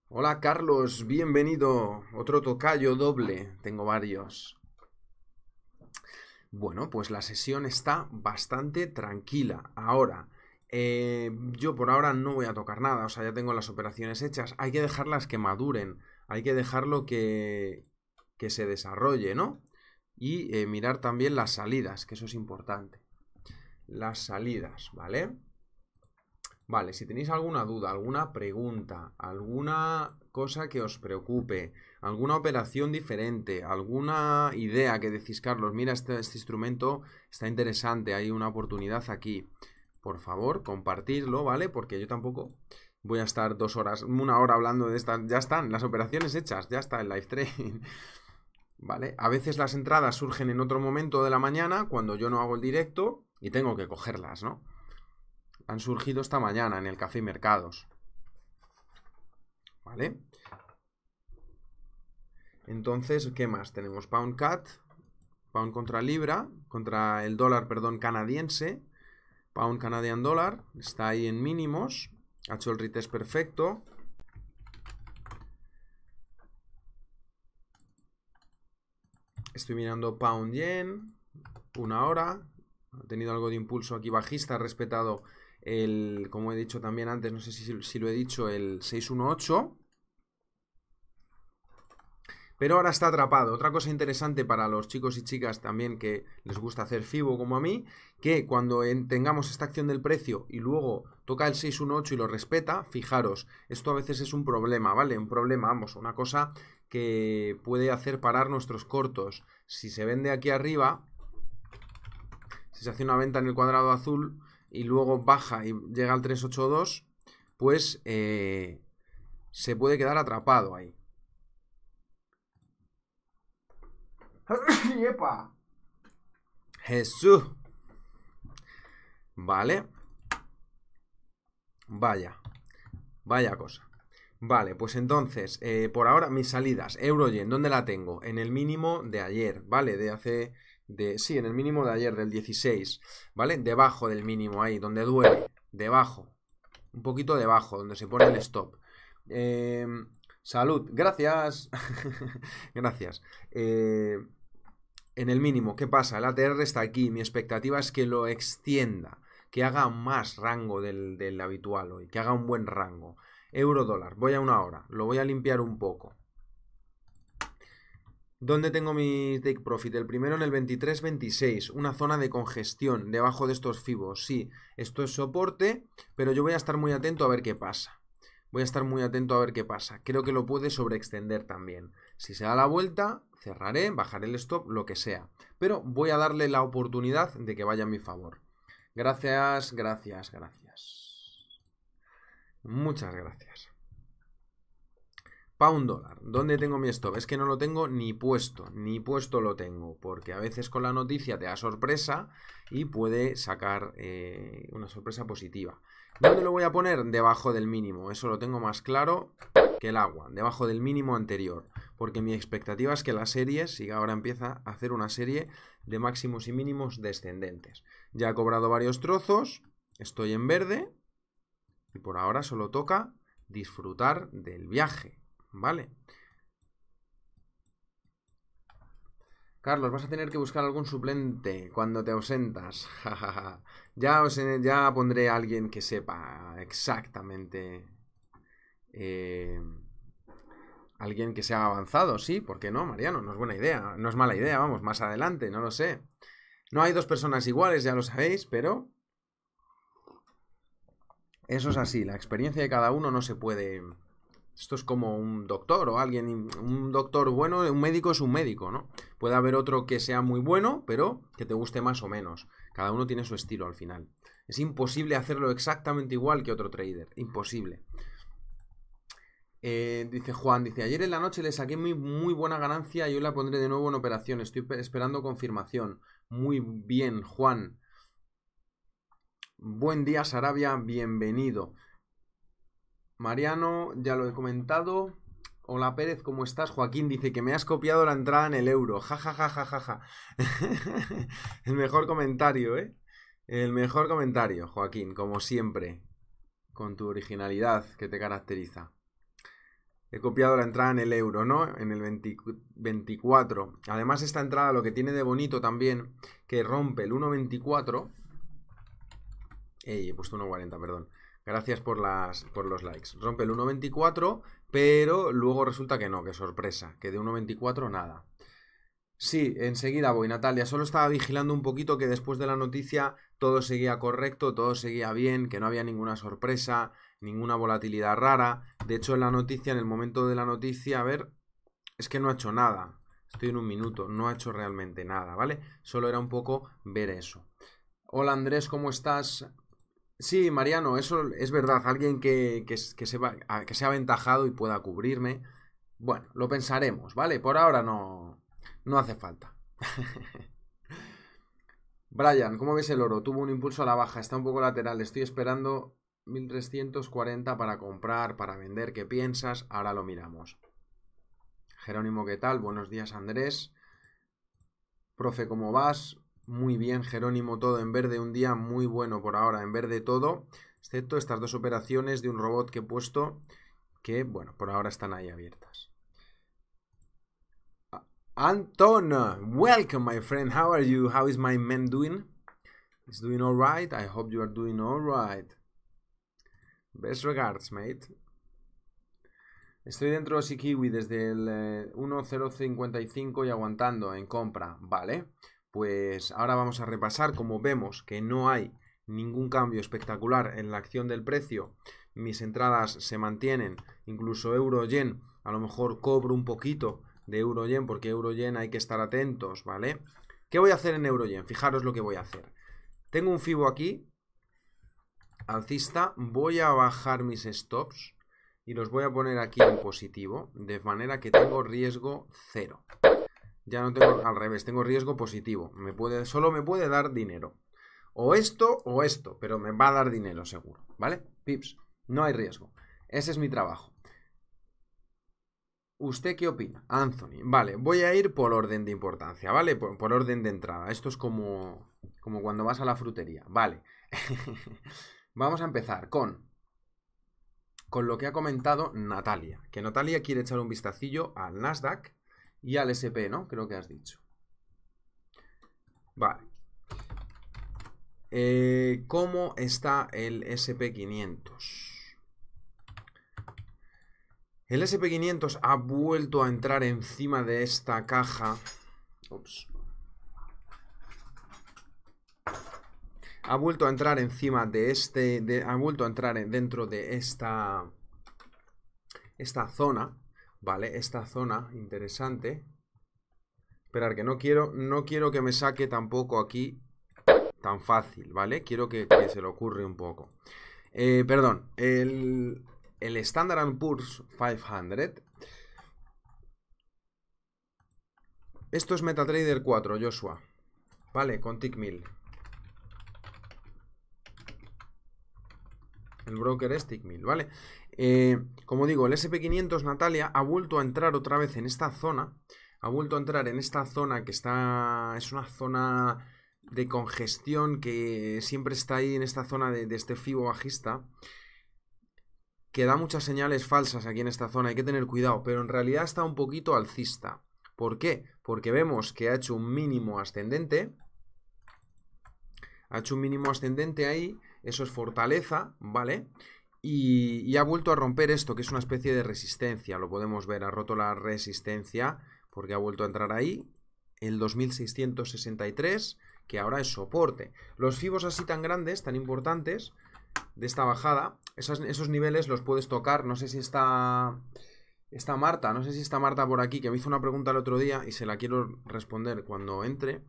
Hola Carlos, bienvenido. Otro tocayo doble, tengo varios. Bueno, pues la sesión está bastante tranquila. Ahora, eh, yo por ahora no voy a tocar nada, o sea, ya tengo las operaciones hechas. Hay que dejarlas que maduren, hay que dejarlo que, que se desarrolle, ¿no? Y eh, mirar también las salidas, que eso es importante. Las salidas, ¿vale? Vale, si tenéis alguna duda, alguna pregunta, alguna cosa que os preocupe, alguna operación diferente, alguna idea que decís, Carlos, mira, este, este instrumento está interesante, hay una oportunidad aquí. Por favor, compartirlo, ¿vale? Porque yo tampoco voy a estar dos horas, una hora hablando de estas. Ya están, las operaciones hechas, ya está el live train. ¿Vale? A veces las entradas surgen en otro momento de la mañana, cuando yo no hago el directo, y tengo que cogerlas, ¿no? Han surgido esta mañana en el Café Mercados. ¿Vale? Entonces, ¿qué más? Tenemos Pound Cat, Pound contra Libra, contra el dólar, perdón, canadiense. Pound Canadian Dollar, está ahí en mínimos. Ha hecho el retest perfecto. Estoy mirando Pound Yen, una hora. Ha tenido algo de impulso aquí bajista, ha respetado el, como he dicho también antes, no sé si, si lo he dicho, el 618 pero ahora está atrapado. Otra cosa interesante para los chicos y chicas también que les gusta hacer FIBO como a mí, que cuando tengamos esta acción del precio y luego toca el 618 y lo respeta, fijaros, esto a veces es un problema, ¿vale? Un problema, vamos, una cosa que puede hacer parar nuestros cortos. Si se vende aquí arriba, si se hace una venta en el cuadrado azul y luego baja y llega al 382, pues eh, se puede quedar atrapado ahí. ¡Yepa! Jesús. Vale. Vaya. Vaya cosa. Vale, pues entonces, eh, por ahora mis salidas. Euroyen, ¿dónde la tengo? En el mínimo de ayer, ¿vale? De hace... De, sí, en el mínimo de ayer, del 16, ¿vale? Debajo del mínimo, ahí, donde duele. Debajo. Un poquito debajo, donde se pone el stop. Eh, salud, gracias. gracias. Eh, en el mínimo. ¿Qué pasa? El ATR está aquí. Mi expectativa es que lo extienda, que haga más rango del, habitual hoy, que haga un buen rango. Euro dólar, voy a una hora, lo voy a limpiar un poco. ¿Dónde tengo mi take profit? El primero en el 23.26, una zona de congestión debajo de estos fibos. Sí, esto es soporte, pero yo voy a estar muy atento a ver qué pasa. Voy a estar muy atento a ver qué pasa. Creo que lo puede sobreextender también. Si se da la vuelta, cerraré, bajaré el stop, lo que sea. Pero voy a darle la oportunidad de que vaya a mi favor. Gracias, gracias, gracias. Muchas gracias. Pound dólar. ¿Dónde tengo mi stop? Es que no lo tengo ni puesto, ni puesto lo tengo, porque a veces con la noticia te da sorpresa y puede sacar eh, una sorpresa positiva. ¿Dónde lo voy a poner? Debajo del mínimo. Eso lo tengo más claro que el agua. Debajo del mínimo anterior. Porque mi expectativa es que la serie, si ahora empieza a hacer una serie de máximos y mínimos descendentes. Ya he cobrado varios trozos. Estoy en verde. Y por ahora solo toca disfrutar del viaje. ¿Vale? Carlos, vas a tener que buscar algún suplente cuando te ausentas. ya, ya pondré a alguien que sepa exactamente. Eh, alguien que sea avanzado, sí, ¿por qué no, Mariano? No es buena idea, no es mala idea, vamos, más adelante, no lo sé. No hay dos personas iguales, ya lo sabéis, pero... Eso es así, la experiencia de cada uno no se puede... Esto es como un doctor o alguien, un doctor bueno, un médico es un médico, ¿no? Puede haber otro que sea muy bueno, pero que te guste más o menos. Cada uno tiene su estilo al final. Es imposible hacerlo exactamente igual que otro trader, imposible. Eh, dice Juan, dice, ayer en la noche le saqué muy, muy buena ganancia y hoy la pondré de nuevo en operación. Estoy esperando confirmación. Muy bien, Juan. Buen día, Sarabia, bienvenido. Mariano, ya lo he comentado. Hola Pérez, ¿cómo estás? Joaquín dice que me has copiado la entrada en el euro. Ja, ja, ja, ja, el mejor comentario, ¿eh? El mejor comentario, Joaquín, como siempre. Con tu originalidad que te caracteriza. He copiado la entrada en el euro, ¿no? En el 24. Además, esta entrada lo que tiene de bonito también, que rompe el 1.24. Ey, he puesto 1.40, perdón. Gracias por, las, por los likes. Rompe el 1.24, pero luego resulta que no, que sorpresa, que de 1.24 nada. Sí, enseguida voy, Natalia. Solo estaba vigilando un poquito que después de la noticia todo seguía correcto, todo seguía bien, que no había ninguna sorpresa, ninguna volatilidad rara. De hecho, en la noticia, en el momento de la noticia, a ver, es que no ha hecho nada. Estoy en un minuto, no ha hecho realmente nada, ¿vale? Solo era un poco ver eso. Hola Andrés, ¿cómo estás? Sí, Mariano, eso es verdad. Alguien que, que, que, sea aventajado y pueda cubrirme. Bueno, lo pensaremos, ¿vale? Por ahora no, no hace falta. Brian, ¿cómo ves el oro? Tuvo un impulso a la baja, está un poco lateral. Estoy esperando 1340 para comprar, para vender. ¿Qué piensas? Ahora lo miramos. Jerónimo, ¿qué tal? Buenos días, Andrés. Profe, ¿cómo vas? muy bien Jerónimo todo en verde, un día muy bueno por ahora, en verde todo, excepto estas dos operaciones de un robot que he puesto que, bueno, por ahora están ahí abiertas. Anton, welcome my friend, how are you? How is my man doing? Is doing right. I hope you are doing right. Best regards, mate. Estoy dentro de Sikiwi desde el 1.055 eh, y aguantando en compra, ¿vale? pues ahora vamos a repasar como vemos que no hay ningún cambio espectacular en la acción del precio, mis entradas se mantienen, incluso euro-yen, a lo mejor cobro un poquito de euro-yen porque euro-yen hay que estar atentos, ¿vale? ¿Qué voy a hacer en euro-yen? Fijaros lo que voy a hacer. Tengo un FIBO aquí, alcista, voy a bajar mis stops y los voy a poner aquí en positivo, de manera que tengo riesgo cero. Ya no tengo al revés, tengo riesgo positivo. Me puede, solo me puede dar dinero. O esto o esto, pero me va a dar dinero seguro, ¿vale? Pips, no hay riesgo. Ese es mi trabajo. ¿Usted qué opina? Anthony. Vale, voy a ir por orden de importancia, ¿vale? Por, orden de entrada. Esto es como, como cuando vas a la frutería. Vale. Vamos a empezar con, con lo que ha comentado Natalia. Que Natalia quiere echar un vistacillo al Nasdaq y al SP, ¿no? Creo que has dicho. Vale. Eh, ¿Cómo está el SP500? El SP500 ha vuelto a entrar encima de esta caja. Ha vuelto a entrar encima de este. ha vuelto a entrar dentro de esta. Esta zona. ¿vale? Esta zona interesante. Esperar, que no quiero, no quiero que me saque tampoco aquí tan fácil, ¿vale? Quiero que, se le ocurre un poco. Eh, perdón, el, el Standard Poor's 500. Esto es MetaTrader 4, Joshua. Vale, con TickMill. El broker es TickMill, ¿vale? Eh, como digo, el SP500 Natalia ha vuelto a entrar otra vez en esta zona. Ha vuelto a entrar en esta zona que está... Es una zona de congestión que siempre está ahí en esta zona de, de este fibo bajista que da muchas señales falsas aquí en esta zona, hay que tener cuidado, pero en realidad está un poquito alcista. ¿Por qué? Porque vemos que ha hecho un mínimo ascendente, ha hecho un mínimo ascendente ahí, eso es fortaleza, ¿vale? Y, ha vuelto a romper esto, que es una especie de resistencia, lo podemos ver, ha roto la resistencia porque ha vuelto a entrar ahí, el 2663, que ahora es soporte. Los fibos así tan grandes, tan importantes, de esta bajada, esos, niveles los puedes tocar, no sé si está... Está Marta, no sé si está Marta por aquí, que me hizo una pregunta el otro día y se la quiero responder cuando entre.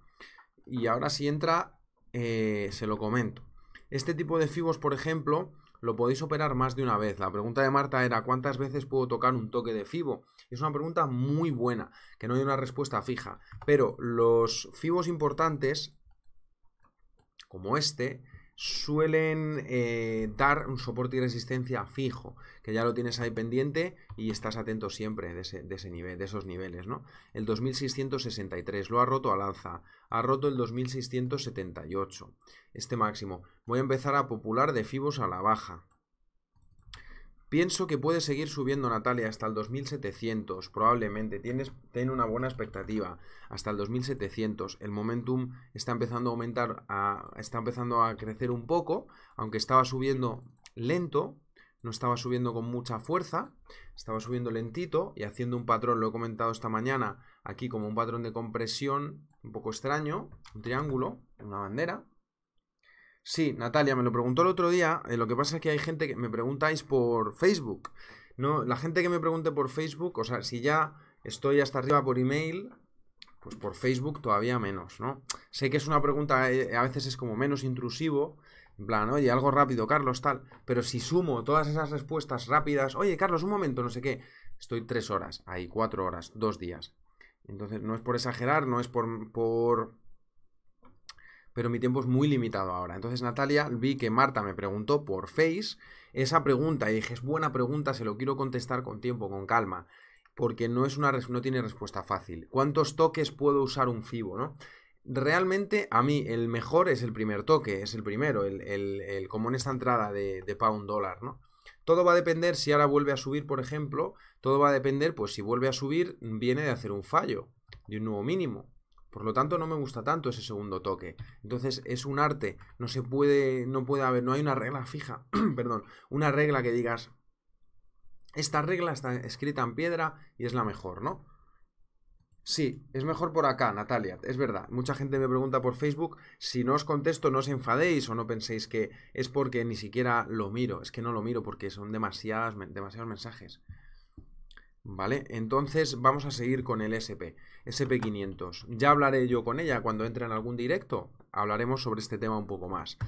Y ahora si entra, eh, se lo comento. Este tipo de fibos, por ejemplo, lo podéis operar más de una vez. La pregunta de Marta era ¿cuántas veces puedo tocar un toque de FIBO? Es una pregunta muy buena, que no hay una respuesta fija, pero los FIBOs importantes, como este, suelen eh, dar un soporte y resistencia fijo, que ya lo tienes ahí pendiente y estás atento siempre de ese, nivel, de esos niveles, ¿no? El 2663 lo ha roto al alza, ha roto el 2678, este máximo. Voy a empezar a popular de Fibos a la baja, Pienso que puede seguir subiendo Natalia hasta el 2700, probablemente. Tienes, tiene una buena expectativa hasta el 2700. El momentum está empezando a aumentar, está empezando a crecer un poco, aunque estaba subiendo lento, no estaba subiendo con mucha fuerza, estaba subiendo lentito y haciendo un patrón, lo he comentado esta mañana, aquí como un patrón de compresión un poco extraño, un triángulo, una bandera, Sí, Natalia, me lo preguntó el otro día. Eh, lo que pasa es que hay gente que me preguntáis por Facebook. No, la gente que me pregunte por Facebook, o sea, si ya estoy hasta arriba por email, pues por Facebook todavía menos, ¿no? Sé que es una pregunta, eh, a veces es como menos intrusivo, en plan, oye, algo rápido, Carlos, tal, pero si sumo todas esas respuestas rápidas, oye, Carlos, un momento, no sé qué, estoy tres horas, ahí cuatro horas, dos días. Entonces, no es por exagerar, no es por, por pero mi tiempo es muy limitado ahora. Entonces Natalia, vi que Marta me preguntó por Face esa pregunta y dije, es buena pregunta, se lo quiero contestar con tiempo, con calma, porque no, es una, no tiene respuesta fácil. ¿Cuántos toques puedo usar un FIBO? ¿no? Realmente a mí el mejor es el primer toque, es el primero, el, el, como en esta entrada de, de pound dólar, ¿no? Todo va a depender si ahora vuelve a subir, por ejemplo, todo va a depender, pues si vuelve a subir, viene de hacer un fallo, de un nuevo mínimo. Por lo tanto, no me gusta tanto ese segundo toque. Entonces, es un arte. No se puede, no puede haber, no hay una regla fija, perdón, una regla que digas, esta regla está escrita en piedra y es la mejor, ¿no? Sí, es mejor por acá, Natalia, es verdad. Mucha gente me pregunta por Facebook, si no os contesto no os enfadéis o no penséis que es porque ni siquiera lo miro, es que no lo miro porque son demasiados mensajes. ¿Vale? Entonces vamos a seguir con el SP, SP500. Ya hablaré yo con ella cuando entre en algún directo. Hablaremos sobre este tema un poco más.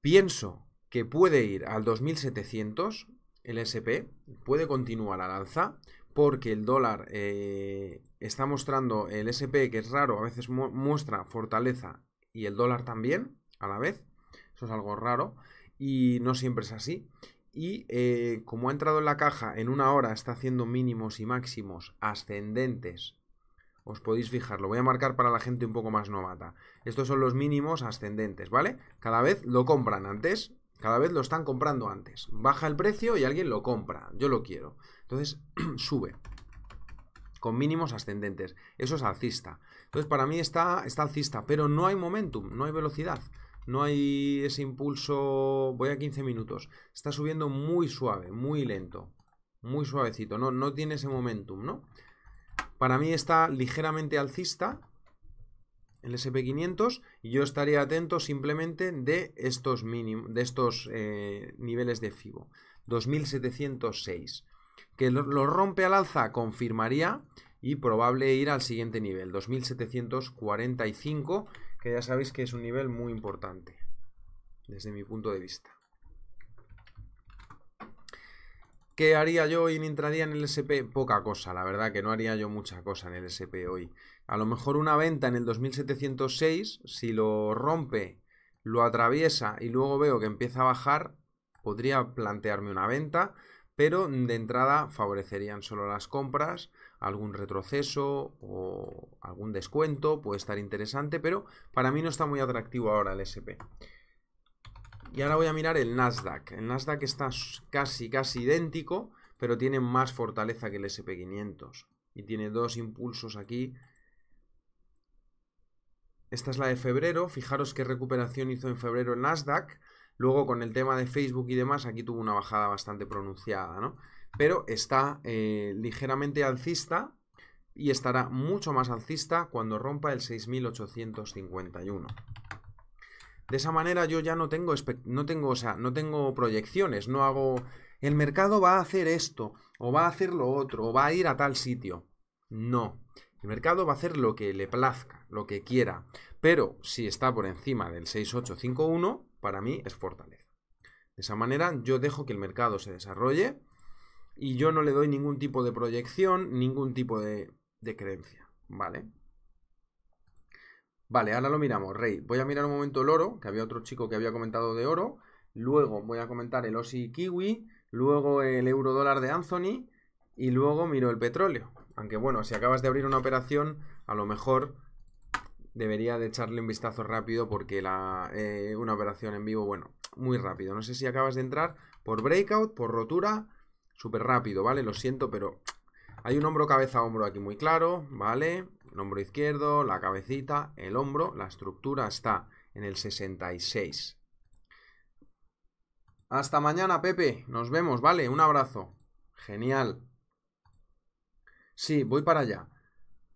Pienso que puede ir al 2700, el SP, puede continuar al alza, porque el dólar eh, está mostrando el SP, que es raro, a veces muestra fortaleza y el dólar también a la vez. Eso es algo raro y no siempre es así. Y eh, como ha entrado en la caja, en una hora está haciendo mínimos y máximos ascendentes. Os podéis fijar, lo voy a marcar para la gente un poco más novata. Estos son los mínimos ascendentes, ¿vale? Cada vez lo compran antes, cada vez lo están comprando antes. Baja el precio y alguien lo compra, yo lo quiero. Entonces sube con mínimos ascendentes. Eso es alcista. Entonces para mí está, está alcista, pero no hay momentum, no hay velocidad no hay ese impulso, voy a 15 minutos, está subiendo muy suave, muy lento, muy suavecito, no, no tiene ese momentum, ¿no? Para mí está ligeramente alcista el SP500 y yo estaría atento simplemente de estos, de estos eh, niveles de FIBO, 2706. Que lo, rompe al alza confirmaría y probable ir al siguiente nivel, 2745 que ya sabéis que es un nivel muy importante, desde mi punto de vista. ¿Qué haría yo hoy en entraría en el SP? Poca cosa, la verdad que no haría yo mucha cosa en el SP hoy. A lo mejor una venta en el 2706, si lo rompe, lo atraviesa y luego veo que empieza a bajar, podría plantearme una venta, pero de entrada favorecerían solo las compras algún retroceso o algún descuento, puede estar interesante, pero para mí no está muy atractivo ahora el SP. Y ahora voy a mirar el Nasdaq. El Nasdaq está casi, casi idéntico, pero tiene más fortaleza que el SP500. Y tiene dos impulsos aquí. Esta es la de febrero. Fijaros qué recuperación hizo en febrero el Nasdaq. Luego con el tema de Facebook y demás, aquí tuvo una bajada bastante pronunciada, ¿no? pero está eh, ligeramente alcista y estará mucho más alcista cuando rompa el 6851. De esa manera yo ya no tengo, no tengo, o sea, no tengo proyecciones, no hago el mercado va a hacer esto o va a hacer lo otro o va a ir a tal sitio. No, el mercado va a hacer lo que le plazca, lo que quiera, pero si está por encima del 6851, para mí es fortaleza. De esa manera yo dejo que el mercado se desarrolle y yo no le doy ningún tipo de proyección, ningún tipo de, creencia, ¿vale? Vale, ahora lo miramos, rey. Voy a mirar un momento el oro, que había otro chico que había comentado de oro. Luego voy a comentar el OSI Kiwi, luego el euro dólar de Anthony y luego miro el petróleo. Aunque bueno, si acabas de abrir una operación, a lo mejor debería de echarle un vistazo rápido porque la, eh, una operación en vivo, bueno, muy rápido. No sé si acabas de entrar por breakout, por rotura súper rápido, ¿vale? Lo siento, pero hay un hombro cabeza hombro aquí muy claro, ¿vale? El hombro izquierdo, la cabecita, el hombro, la estructura está en el 66. Hasta mañana, Pepe. Nos vemos, ¿vale? Un abrazo. Genial. Sí, voy para allá.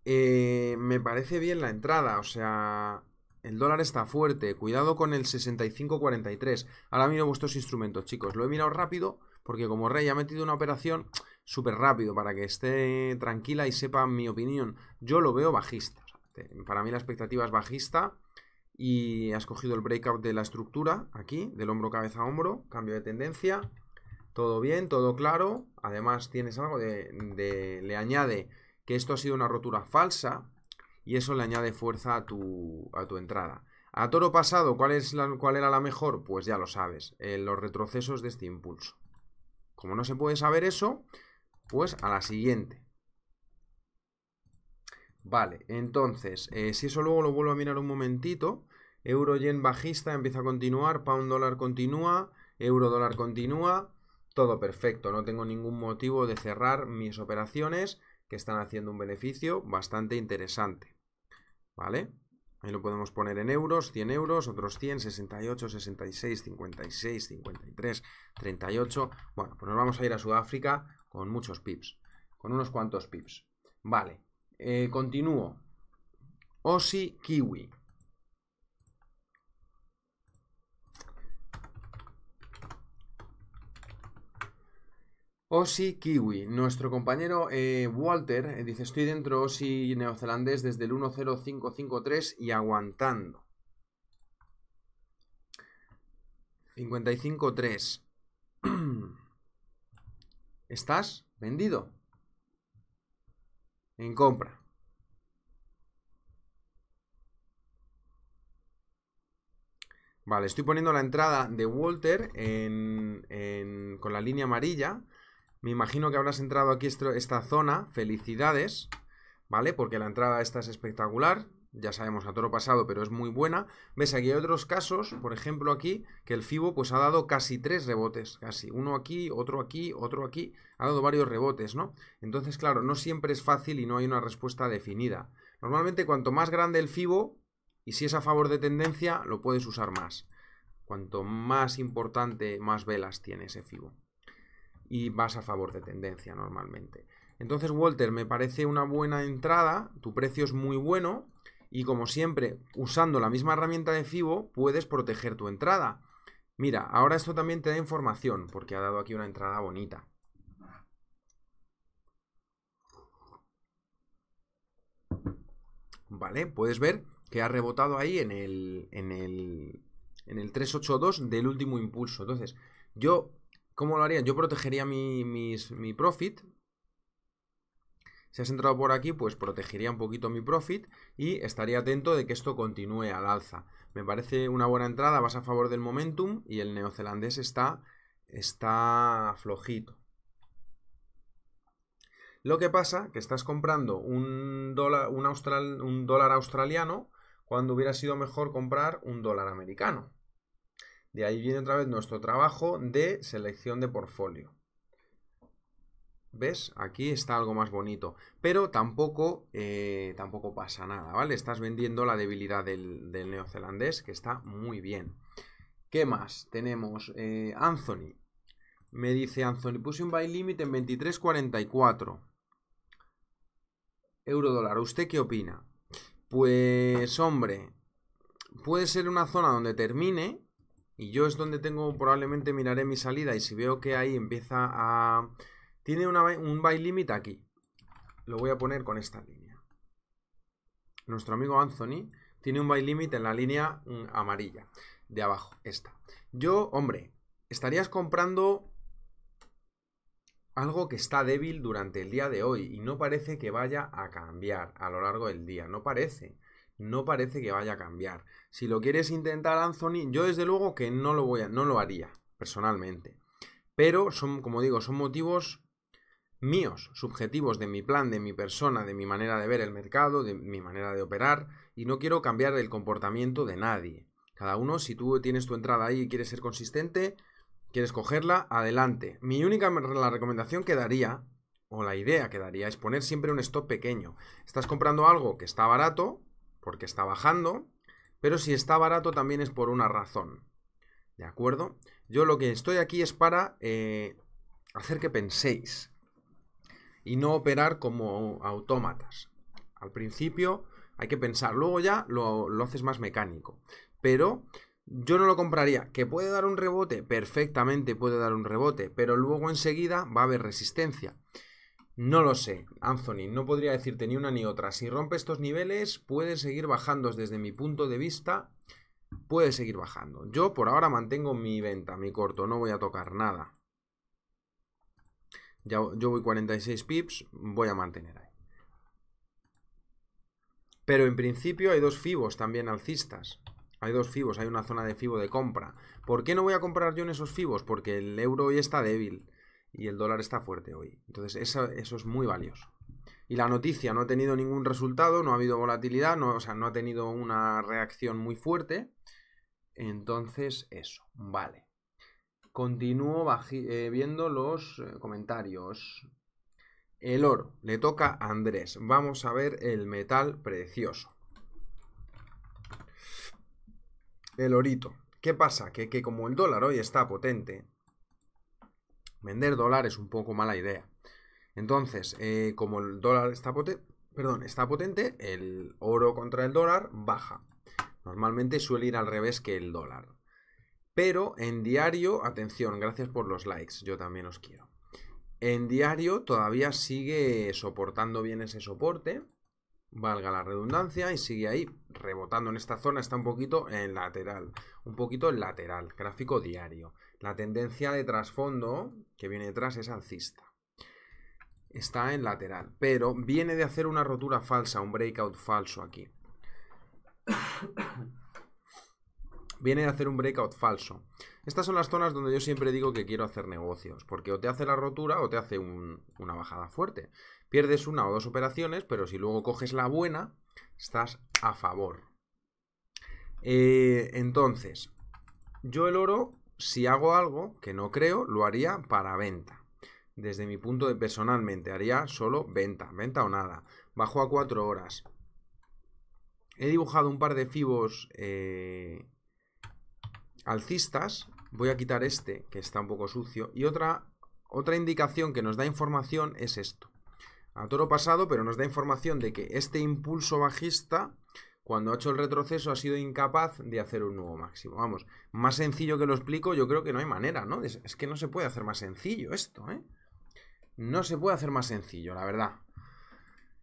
Eh, me parece bien la entrada, o sea, el dólar está fuerte. Cuidado con el 65.43. Ahora miro vuestros instrumentos, chicos. Lo he mirado rápido porque como rey ha metido una operación súper rápido para que esté tranquila y sepa mi opinión. Yo lo veo bajista. Para mí la expectativa es bajista y has cogido el breakout de la estructura aquí, del hombro cabeza a hombro, cambio de tendencia, todo bien, todo claro. Además tienes algo de, le añade que esto ha sido una rotura falsa y eso le añade fuerza a tu, entrada. A toro pasado, ¿cuál, es ¿cuál era la mejor? Pues ya lo sabes, eh, los retrocesos de este impulso. Como no se puede saber eso, pues a la siguiente. Vale, entonces, eh, si eso luego lo vuelvo a mirar un momentito, euro yen bajista empieza a continuar, pound dólar continúa, euro dólar continúa, todo perfecto, no tengo ningún motivo de cerrar mis operaciones que están haciendo un beneficio bastante interesante. ¿Vale? Ahí lo podemos poner en euros, 100 euros, otros 100, 68, 66, 56, 53, 38. Bueno, pues nos vamos a ir a Sudáfrica con muchos pips, con unos cuantos pips. Vale, eh, continúo. Osi Kiwi. Osi Kiwi, nuestro compañero eh, Walter eh, dice: Estoy dentro Osi neozelandés desde el 10553 y aguantando. 55.3. ¿Estás vendido? En compra. Vale, estoy poniendo la entrada de Walter con la línea amarilla me imagino que habrás entrado aquí esta zona. Felicidades, ¿vale? Porque la entrada esta es espectacular. Ya sabemos a toro pasado, pero es muy buena. Ves, aquí hay otros casos, por ejemplo aquí, que el FIBO pues ha dado casi tres rebotes, casi. Uno aquí, otro aquí, otro aquí. Ha dado varios rebotes, ¿no? Entonces, claro, no siempre es fácil y no hay una respuesta definida. Normalmente cuanto más grande el FIBO, y si es a favor de tendencia, lo puedes usar más. Cuanto más importante, más velas tiene ese FIBO y vas a favor de tendencia normalmente. Entonces, Walter, me parece una buena entrada, tu precio es muy bueno y como siempre, usando la misma herramienta de FIBO, puedes proteger tu entrada. Mira, ahora esto también te da información porque ha dado aquí una entrada bonita. ¿Vale? Puedes ver que ha rebotado ahí en el, en el, 382 del último impulso. Entonces, yo ¿Cómo lo haría? Yo protegería mi, profit. Si has entrado por aquí, pues protegería un poquito mi profit y estaría atento de que esto continúe al alza. Me parece una buena entrada, vas a favor del momentum y el neozelandés está, está flojito. Lo que pasa que estás comprando un dólar, un dólar australiano cuando hubiera sido mejor comprar un dólar americano. De ahí viene otra vez nuestro trabajo de selección de portfolio. ¿Ves? Aquí está algo más bonito. Pero tampoco, eh, tampoco pasa nada, ¿vale? Estás vendiendo la debilidad del, neozelandés, que está muy bien. ¿Qué más? Tenemos eh, Anthony. Me dice Anthony, puse un buy limit en 23.44. Euro dólar, ¿usted qué opina? Pues hombre, puede ser una zona donde termine, y yo es donde tengo, probablemente miraré mi salida y si veo que ahí empieza a... Tiene un buy limit aquí. Lo voy a poner con esta línea. Nuestro amigo Anthony tiene un buy limit en la línea mm, amarilla de abajo, esta. Yo, hombre, estarías comprando algo que está débil durante el día de hoy y no parece que vaya a cambiar a lo largo del día, no parece no parece que vaya a cambiar. Si lo quieres intentar, Anthony, yo desde luego que no lo voy a, no lo haría, personalmente. Pero son, como digo, son motivos míos, subjetivos de mi plan, de mi persona, de mi manera de ver el mercado, de mi manera de operar, y no quiero cambiar el comportamiento de nadie. Cada uno, si tú tienes tu entrada ahí y quieres ser consistente, quieres cogerla, adelante. Mi única la recomendación que daría, o la idea que daría, es poner siempre un stop pequeño. Estás comprando algo que está barato, porque está bajando, pero si está barato también es por una razón. ¿De acuerdo? Yo lo que estoy aquí es para eh, hacer que penséis y no operar como autómatas. Al principio hay que pensar, luego ya lo, lo haces más mecánico. Pero yo no lo compraría. ¿Que puede dar un rebote? Perfectamente puede dar un rebote, pero luego enseguida va a haber resistencia. No lo sé, Anthony, no podría decirte ni una ni otra. Si rompe estos niveles, puede seguir bajando desde mi punto de vista. Puede seguir bajando. Yo por ahora mantengo mi venta, mi corto, no voy a tocar nada. Ya, yo voy 46 pips, voy a mantener ahí. Pero en principio hay dos fibos también alcistas. Hay dos fibos, hay una zona de fibo de compra. ¿Por qué no voy a comprar yo en esos fibos? Porque el euro hoy está débil y el dólar está fuerte hoy. Entonces eso, es muy valioso. Y la noticia no ha tenido ningún resultado, no ha habido volatilidad, no, o sea, no ha tenido una reacción muy fuerte. Entonces eso, vale. Continúo eh, viendo los eh, comentarios. El oro, le toca a Andrés. Vamos a ver el metal precioso. El orito. ¿Qué pasa? Que, que como el dólar hoy está potente, Vender dólar es un poco mala idea. Entonces, eh, como el dólar está potente, perdón, está potente, el oro contra el dólar baja. Normalmente suele ir al revés que el dólar. Pero en diario, atención, gracias por los likes, yo también os quiero. En diario todavía sigue soportando bien ese soporte, valga la redundancia, y sigue ahí rebotando en esta zona, está un poquito en lateral, un poquito en lateral, gráfico diario. La tendencia de trasfondo que viene detrás es alcista. Está en lateral, pero viene de hacer una rotura falsa, un breakout falso aquí. viene de hacer un breakout falso. Estas son las zonas donde yo siempre digo que quiero hacer negocios, porque o te hace la rotura o te hace una bajada fuerte. Pierdes una o dos operaciones, pero si luego coges la buena, estás a favor. Eh, entonces, yo el oro si hago algo que no creo, lo haría para venta. Desde mi punto de personalmente, haría solo venta, venta o nada. Bajo a 4 horas. He dibujado un par de fibos eh, alcistas. Voy a quitar este, que está un poco sucio. Y otra, otra indicación que nos da información es esto. A toro pasado, pero nos da información de que este impulso bajista cuando ha hecho el retroceso ha sido incapaz de hacer un nuevo máximo. Vamos, más sencillo que lo explico, yo creo que no hay manera, ¿no? Es, que no se puede hacer más sencillo esto, ¿eh? No se puede hacer más sencillo, la verdad.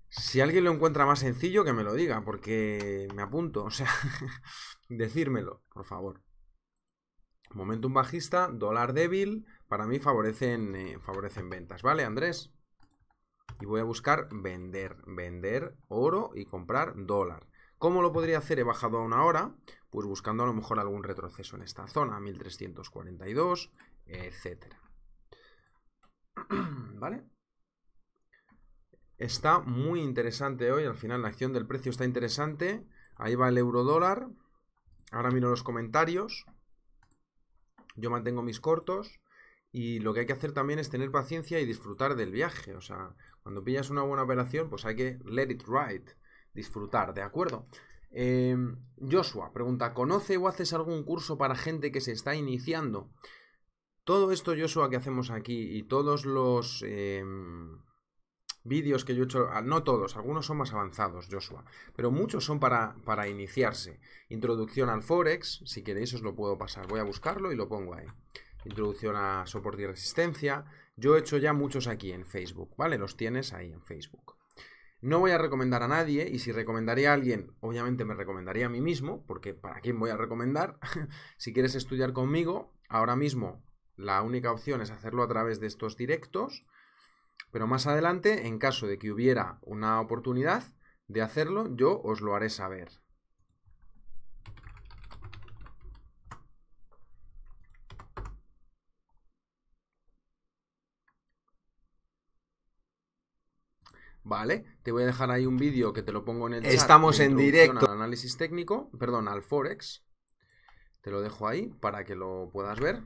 Si alguien lo encuentra más sencillo, que me lo diga, porque me apunto, o sea, decírmelo, por favor. Momentum bajista, dólar débil, para mí favorecen, eh, favorecen ventas, ¿vale, Andrés? Y voy a buscar vender, vender oro y comprar dólar. ¿Cómo lo podría hacer? He bajado a una hora, pues buscando a lo mejor algún retroceso en esta zona, 1342, etcétera. ¿Vale? Está muy interesante hoy, al final la acción del precio está interesante. Ahí va el euro dólar. Ahora miro los comentarios. Yo mantengo mis cortos. Y lo que hay que hacer también es tener paciencia y disfrutar del viaje. O sea, cuando pillas una buena operación, pues hay que let it ride disfrutar, ¿de acuerdo? Em, Joshua pregunta, ¿conoce o haces algún curso para gente que se está iniciando? Todo esto, Joshua, que hacemos aquí y todos los em, vídeos que yo he hecho, ah, no todos, algunos son más avanzados, Joshua, pero muchos son para, para iniciarse. Introducción al Forex, si queréis os lo puedo pasar, voy a buscarlo y lo pongo ahí. Introducción a soporte y resistencia. Yo he hecho ya muchos aquí en Facebook, ¿vale? Los tienes ahí en Facebook. No voy a recomendar a nadie y si recomendaría a alguien, obviamente me recomendaría a mí mismo, porque ¿para quién voy a recomendar? si quieres estudiar conmigo, ahora mismo la única opción es hacerlo a través de estos directos, pero más adelante, en caso de que hubiera una oportunidad de hacerlo, yo os lo haré saber. ¿Vale? Te voy a dejar ahí un vídeo que te lo pongo en el chat. Estamos en directo. Al análisis técnico, perdón, al Forex. Te lo dejo ahí para que lo puedas ver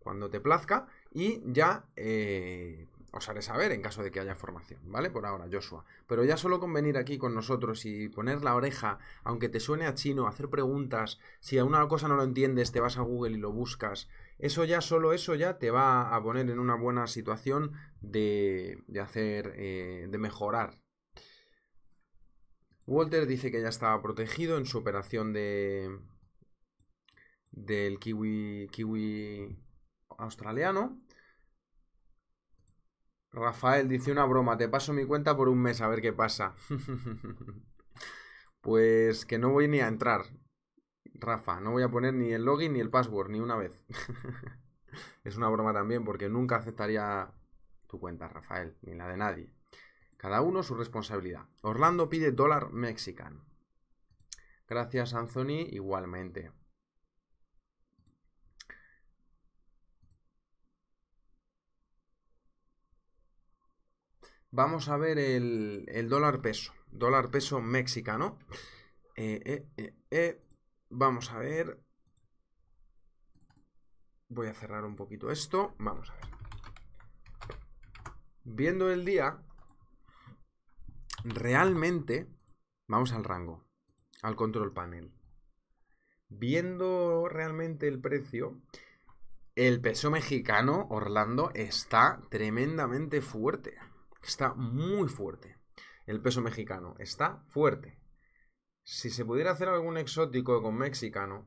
cuando te plazca. Y ya, eh, os haré saber en caso de que haya formación, ¿vale? Por ahora, Joshua. Pero ya solo con venir aquí con nosotros y poner la oreja, aunque te suene a chino, hacer preguntas, si a cosa no lo entiendes, te vas a Google y lo buscas, eso ya, solo eso ya te va a poner en una buena situación de, hacer, eh, de mejorar. Walter dice que ya estaba protegido en su operación de del kiwi, kiwi australiano Rafael dice una broma, te paso mi cuenta por un mes a ver qué pasa. pues que no voy ni a entrar. Rafa, no voy a poner ni el login ni el password, ni una vez. es una broma también porque nunca aceptaría tu cuenta, Rafael, ni la de nadie. Cada uno su responsabilidad. Orlando pide dólar mexicano. Gracias, Anthony, igualmente. Vamos a ver el, dólar peso. Dólar peso mexicano. Eh, eh, eh, vamos a ver. Voy a cerrar un poquito esto. Vamos a ver. Viendo el día, realmente, vamos al rango, al control panel. Viendo realmente el precio, el peso mexicano, Orlando, está tremendamente fuerte está muy fuerte. El peso mexicano está fuerte. Si se pudiera hacer algún exótico con mexicano,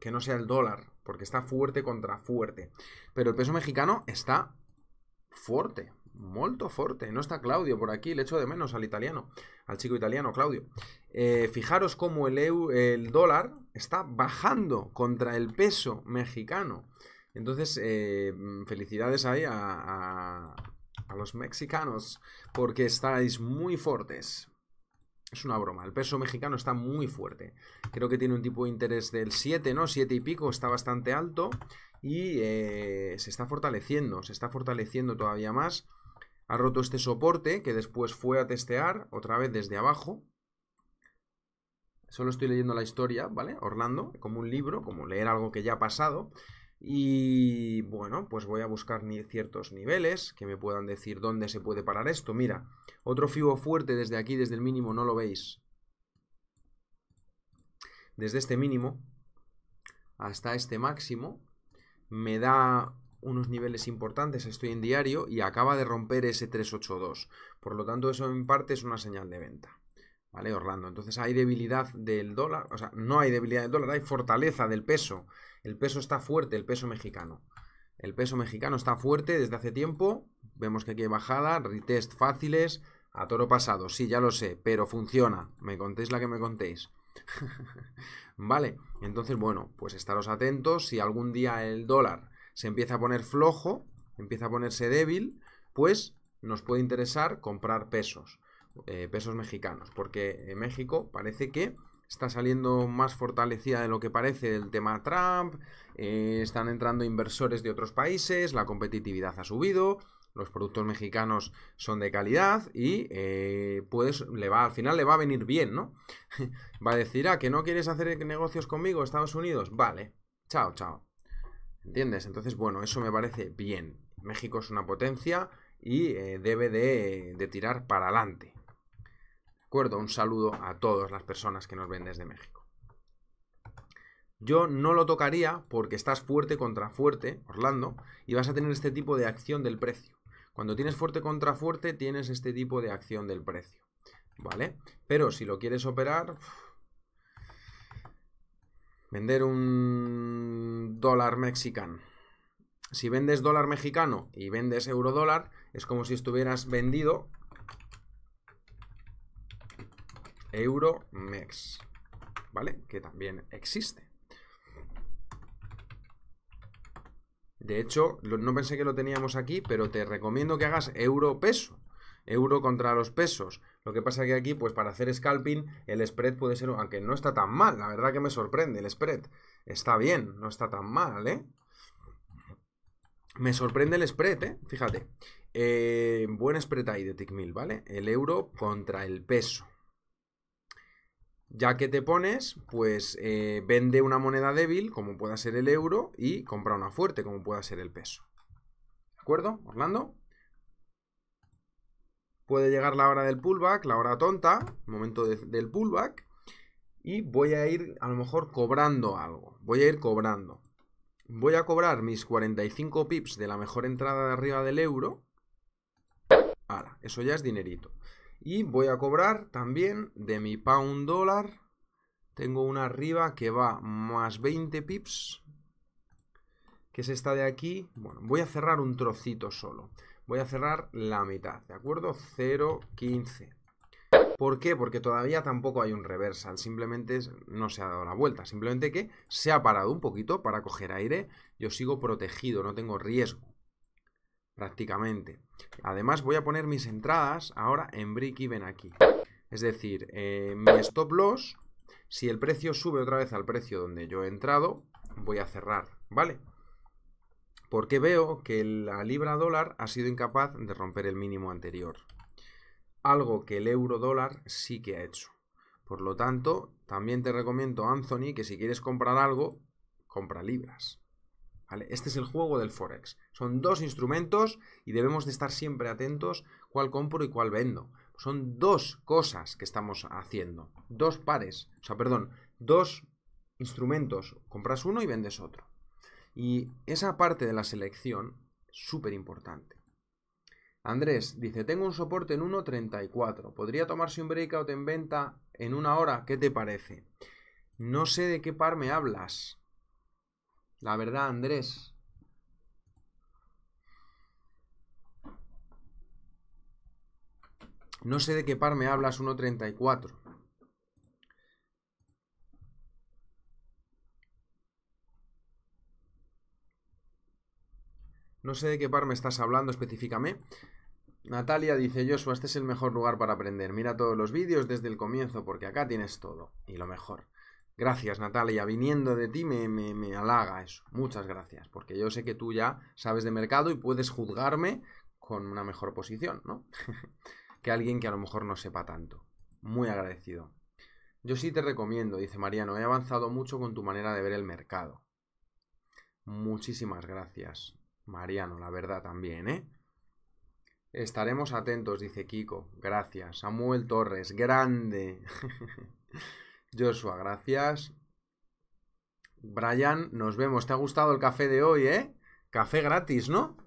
que no sea el dólar, porque está fuerte contra fuerte. Pero el peso mexicano está fuerte, molto fuerte. No está Claudio por aquí, le echo de menos al italiano, al chico italiano Claudio. Eh, fijaros cómo el, el dólar está bajando contra el peso mexicano. Entonces, eh, felicidades ahí a, los mexicanos, porque estáis muy fuertes. Es una broma, el peso mexicano está muy fuerte. Creo que tiene un tipo de interés del 7, ¿no? 7 y pico, está bastante alto y eh, se está fortaleciendo, se está fortaleciendo todavía más. Ha roto este soporte que después fue a testear otra vez desde abajo. Solo estoy leyendo la historia, ¿vale? Orlando, como un libro, como leer algo que ya ha pasado. Y bueno, pues voy a buscar ciertos niveles que me puedan decir dónde se puede parar esto. Mira, otro FIBO fuerte desde aquí, desde el mínimo, no lo veis. Desde este mínimo hasta este máximo me da unos niveles importantes, estoy en diario y acaba de romper ese 382. Por lo tanto, eso en parte es una señal de venta. ¿vale? Orlando. Entonces hay debilidad del dólar, o sea, no hay debilidad del dólar, hay fortaleza del peso. El peso está fuerte, el peso mexicano. El peso mexicano está fuerte desde hace tiempo. Vemos que aquí hay bajada, retest fáciles, a toro pasado. Sí, ya lo sé, pero funciona. Me contéis la que me contéis. vale, entonces, bueno, pues estaros atentos. Si algún día el dólar se empieza a poner flojo, empieza a ponerse débil, pues nos puede interesar comprar pesos. Eh, pesos mexicanos, porque en México parece que está saliendo más fortalecida de lo que parece el tema Trump, eh, están entrando inversores de otros países, la competitividad ha subido, los productos mexicanos son de calidad y eh, pues le va, al final le va a venir bien, ¿no? va a decir, ah, que no quieres hacer negocios conmigo, Estados Unidos, vale, chao, chao. ¿Entiendes? Entonces, bueno, eso me parece bien. México es una potencia y eh, debe de, de tirar para adelante acuerdo? Un saludo a todas las personas que nos ven desde México. Yo no lo tocaría porque estás fuerte contra fuerte, Orlando, y vas a tener este tipo de acción del precio. Cuando tienes fuerte contra fuerte, tienes este tipo de acción del precio. ¿Vale? Pero si lo quieres operar, Vender un dólar mexicano. Si vendes dólar mexicano y vendes euro dólar, es como si estuvieras vendido Euromex, ¿vale? Que también existe. De hecho, no pensé que lo teníamos aquí, pero te recomiendo que hagas euro-peso. Euro contra los pesos. Lo que pasa que aquí, pues para hacer scalping, el spread puede ser, aunque no está tan mal, la verdad que me sorprende el spread. Está bien, no está tan mal, ¿eh? Me sorprende el spread, ¿eh? Fíjate. Eh, buen spread ahí de TICMIL, ¿vale? El euro contra el peso. Ya que te pones, pues eh, vende una moneda débil, como pueda ser el euro, y compra una fuerte, como pueda ser el peso. ¿De acuerdo, Orlando? Puede llegar la hora del pullback, la hora tonta, momento del pullback, y voy a ir a lo mejor cobrando algo. Voy a ir cobrando. Voy a cobrar mis 45 pips de la mejor entrada de arriba del euro. Ahora, eso ya es dinerito. Y voy a cobrar también de mi pound dólar. Tengo una arriba que va más 20 pips. Que es esta de aquí. Bueno, voy a cerrar un trocito solo. Voy a cerrar la mitad, ¿de acuerdo? 0,15. ¿Por qué? Porque todavía tampoco hay un reversal, simplemente no se ha dado la vuelta, simplemente que se ha parado un poquito para coger aire, yo sigo protegido, no tengo riesgo prácticamente. Además voy a poner mis entradas ahora en break even aquí. Es decir, eh, mi stop loss, si el precio sube otra vez al precio donde yo he entrado, voy a cerrar, ¿vale? Porque veo que la libra dólar ha sido incapaz de romper el mínimo anterior. Algo que el euro dólar sí que ha hecho. Por lo tanto, también te recomiendo, Anthony, que si quieres comprar algo, compra libras. Este es el juego del Forex. Son dos instrumentos y debemos de estar siempre atentos cuál compro y cuál vendo. Son dos cosas que estamos haciendo. Dos pares, o sea, perdón, dos instrumentos. Compras uno y vendes otro. Y esa parte de la selección, súper importante. Andrés dice, tengo un soporte en 1.34. ¿Podría tomarse un breakout en venta en una hora? ¿Qué te parece? No sé de qué par me hablas. La verdad, Andrés. No sé de qué par me hablas 1.34. No sé de qué par me estás hablando, específicame. Natalia dice, Joshua, este es el mejor lugar para aprender. Mira todos los vídeos desde el comienzo porque acá tienes todo y lo mejor. Gracias, Natalia. Viniendo de ti me, me, halaga eso. Muchas gracias, porque yo sé que tú ya sabes de mercado y puedes juzgarme con una mejor posición, ¿no? que alguien que a lo mejor no sepa tanto. Muy agradecido. Yo sí te recomiendo, dice Mariano, he avanzado mucho con tu manera de ver el mercado. Muchísimas gracias, Mariano, la verdad también, ¿eh? Estaremos atentos, dice Kiko. Gracias. Samuel Torres, grande. Joshua, gracias. Brian, nos vemos. ¿Te ha gustado el café de hoy, eh? Café gratis, ¿no?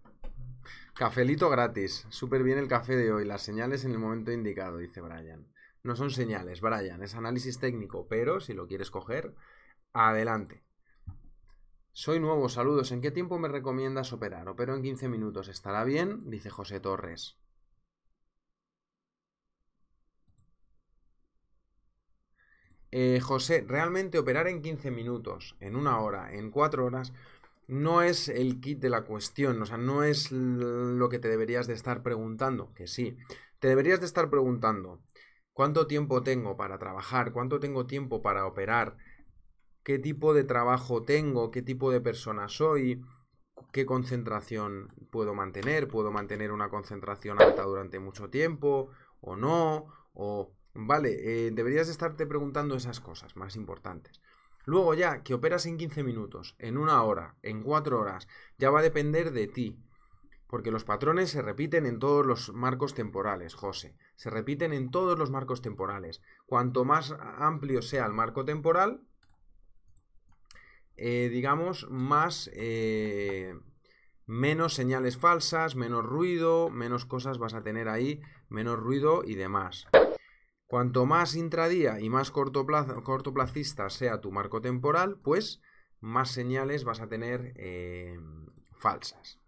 Cafelito gratis. Súper bien el café de hoy. Las señales en el momento indicado, dice Brian. No son señales, Brian. Es análisis técnico, pero si lo quieres coger, adelante. Soy nuevo, saludos. ¿En qué tiempo me recomiendas operar? Opero en 15 minutos. ¿Estará bien? Dice José Torres. Eh, José, realmente operar en 15 minutos, en una hora, en cuatro horas, no es el kit de la cuestión, o sea, no es lo que te deberías de estar preguntando, que sí, te deberías de estar preguntando cuánto tiempo tengo para trabajar, cuánto tengo tiempo para operar, qué tipo de trabajo tengo, qué tipo de persona soy, qué concentración puedo mantener, puedo mantener una concentración alta durante mucho tiempo o no, o Vale, eh, deberías estarte preguntando esas cosas más importantes. Luego ya, que operas en 15 minutos, en una hora, en cuatro horas, ya va a depender de ti. Porque los patrones se repiten en todos los marcos temporales, José. Se repiten en todos los marcos temporales. Cuanto más amplio sea el marco temporal, eh, digamos, más... Eh, menos señales falsas, menos ruido, menos cosas vas a tener ahí, menos ruido y demás. Cuanto más intradía y más cortoplacista sea tu marco temporal, pues más señales vas a tener em, falsas.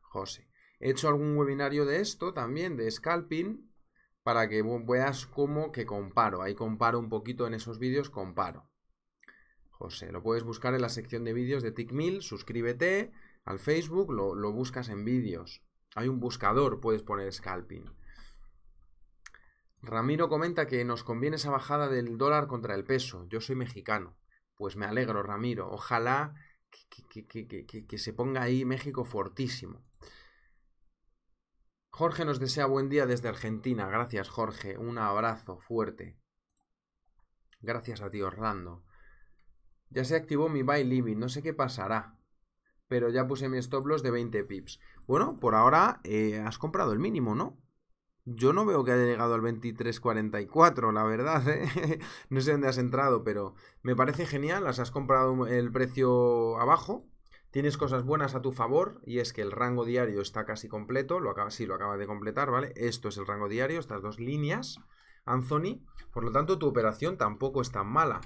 José. He hecho algún webinario de esto también, de scalping, para que veas cómo que comparo. Ahí comparo un poquito en esos vídeos, comparo. José, lo puedes buscar en la sección de vídeos de TickMill, suscríbete al Facebook, lo, lo buscas en vídeos. Hay un buscador, puedes poner scalping. Ramiro comenta que nos conviene esa bajada del dólar contra el peso. Yo soy mexicano. Pues me alegro, Ramiro. Ojalá que, se ponga ahí México fortísimo. Jorge nos desea buen día desde Argentina. Gracias, Jorge. Un abrazo fuerte. Gracias a ti, Orlando. Ya se activó mi buy living. No sé qué pasará. Pero ya puse mi stop loss de 20 pips. Bueno, por ahora eh, has comprado el mínimo, ¿no? Yo no veo que haya llegado al 23.44, la verdad. ¿eh? no sé dónde has entrado, pero me parece genial. Las has comprado el precio abajo. Tienes cosas buenas a tu favor y es que el rango diario está casi completo. Lo acaba, sí, lo acabas de completar, ¿vale? Esto es el rango diario, estas dos líneas. Anthony, por lo tanto tu operación tampoco es tan mala.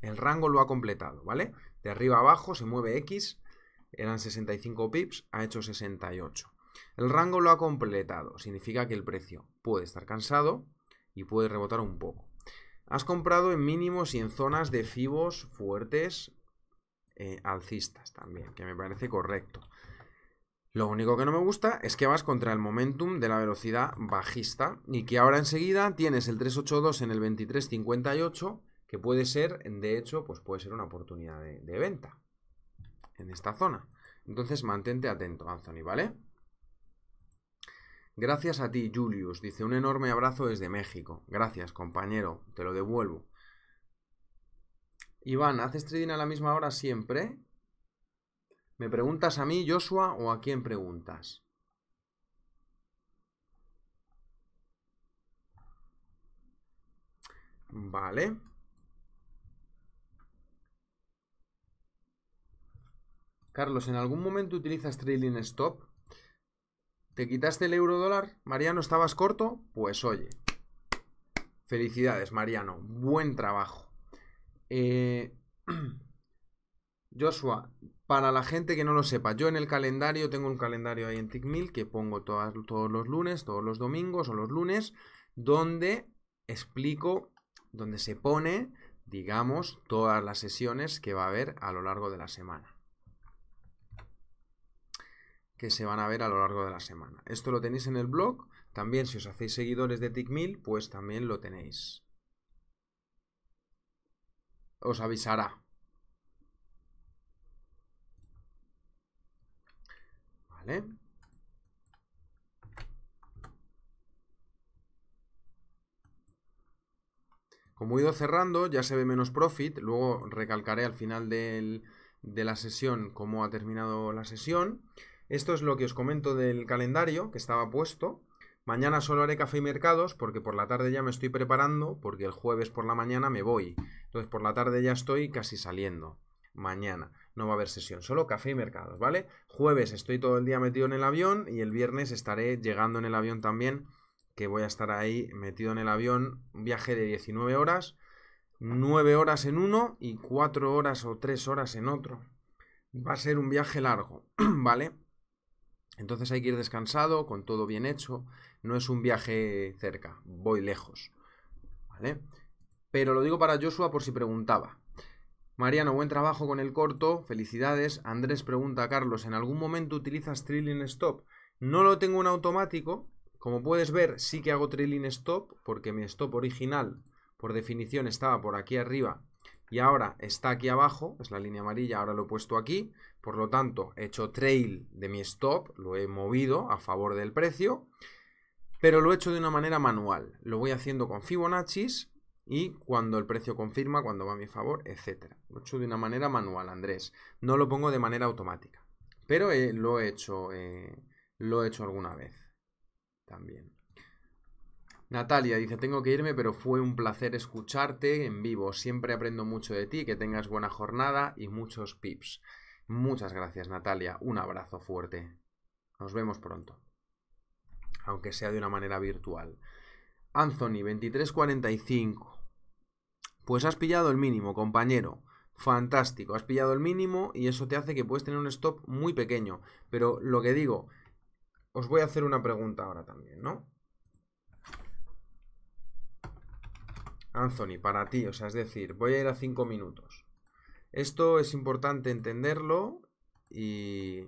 El rango lo ha completado, ¿vale? De arriba a abajo se mueve X, eran 65 pips, ha hecho 68. El rango lo ha completado, significa que el precio puede estar cansado y puede rebotar un poco. Has comprado en mínimos y en zonas de fibos fuertes eh, alcistas también, que me parece correcto. Lo único que no me gusta es que vas contra el momentum de la velocidad bajista y que ahora enseguida tienes el 382 en el 2358, que puede ser, de hecho, pues puede ser una oportunidad de, de venta en esta zona. Entonces mantente atento, Anthony, ¿vale? Gracias a ti, Julius. Dice un enorme abrazo desde México. Gracias, compañero. Te lo devuelvo. Iván, ¿haces trading a la misma hora siempre? ¿Me preguntas a mí, Joshua, o a quién preguntas? Vale. Carlos, ¿en algún momento utilizas trailing stop? ¿Te quitaste el euro dólar? Mariano, ¿estabas corto? Pues oye. Felicidades, Mariano. Buen trabajo. Eh, Joshua, para la gente que no lo sepa, yo en el calendario tengo un calendario ahí en TickMill que pongo todos los lunes, todos los domingos o los lunes, donde explico, donde se pone, digamos, todas las sesiones que va a haber a lo largo de la semana que se van a ver a lo largo de la semana. Esto lo tenéis en el blog, también si os hacéis seguidores de TickMill, pues también lo tenéis. Os avisará. Como he ido cerrando, ya se ve menos profit. Luego recalcaré al final de la sesión cómo ha terminado la sesión. Esto es lo que os comento del calendario que estaba puesto. Mañana solo haré café y mercados porque por la tarde ya me estoy preparando, porque el jueves por la mañana me voy. Entonces por la tarde ya estoy casi saliendo. Mañana no va a haber sesión, solo café y mercados, ¿vale? Jueves estoy todo el día metido en el avión y el viernes estaré llegando en el avión también, que voy a estar ahí metido en el avión, viaje de 19 horas, 9 horas en uno y 4 horas o 3 horas en otro. Va a ser un viaje largo, ¿vale? Entonces hay que ir descansado, con todo bien hecho. No es un viaje cerca, voy lejos. ¿Vale? Pero lo digo para Joshua por si preguntaba. Mariano, buen trabajo con el corto, felicidades. Andrés pregunta a Carlos, ¿en algún momento utilizas Trilling Stop? No lo tengo en automático. Como puedes ver, sí que hago Trilling Stop, porque mi stop original, por definición, estaba por aquí arriba y ahora está aquí abajo, es la línea amarilla, ahora lo he puesto aquí, por lo tanto he hecho trail de mi stop, lo he movido a favor del precio, pero lo he hecho de una manera manual, lo voy haciendo con Fibonacci y cuando el precio confirma, cuando va a mi favor, etc. Lo he hecho de una manera manual, Andrés, no lo pongo de manera automática, pero eh, lo, he hecho, eh, lo he hecho alguna vez también. Natalia dice, tengo que irme, pero fue un placer escucharte en vivo. Siempre aprendo mucho de ti, que tengas buena jornada y muchos pips. Muchas gracias, Natalia. Un abrazo fuerte. Nos vemos pronto. Aunque sea de una manera virtual. Anthony, 2345. Pues has pillado el mínimo, compañero. Fantástico, has pillado el mínimo y eso te hace que puedes tener un stop muy pequeño. Pero lo que digo, os voy a hacer una pregunta ahora también, ¿no? Anthony, para ti, o sea, es decir, voy a ir a 5 minutos. Esto es importante entenderlo y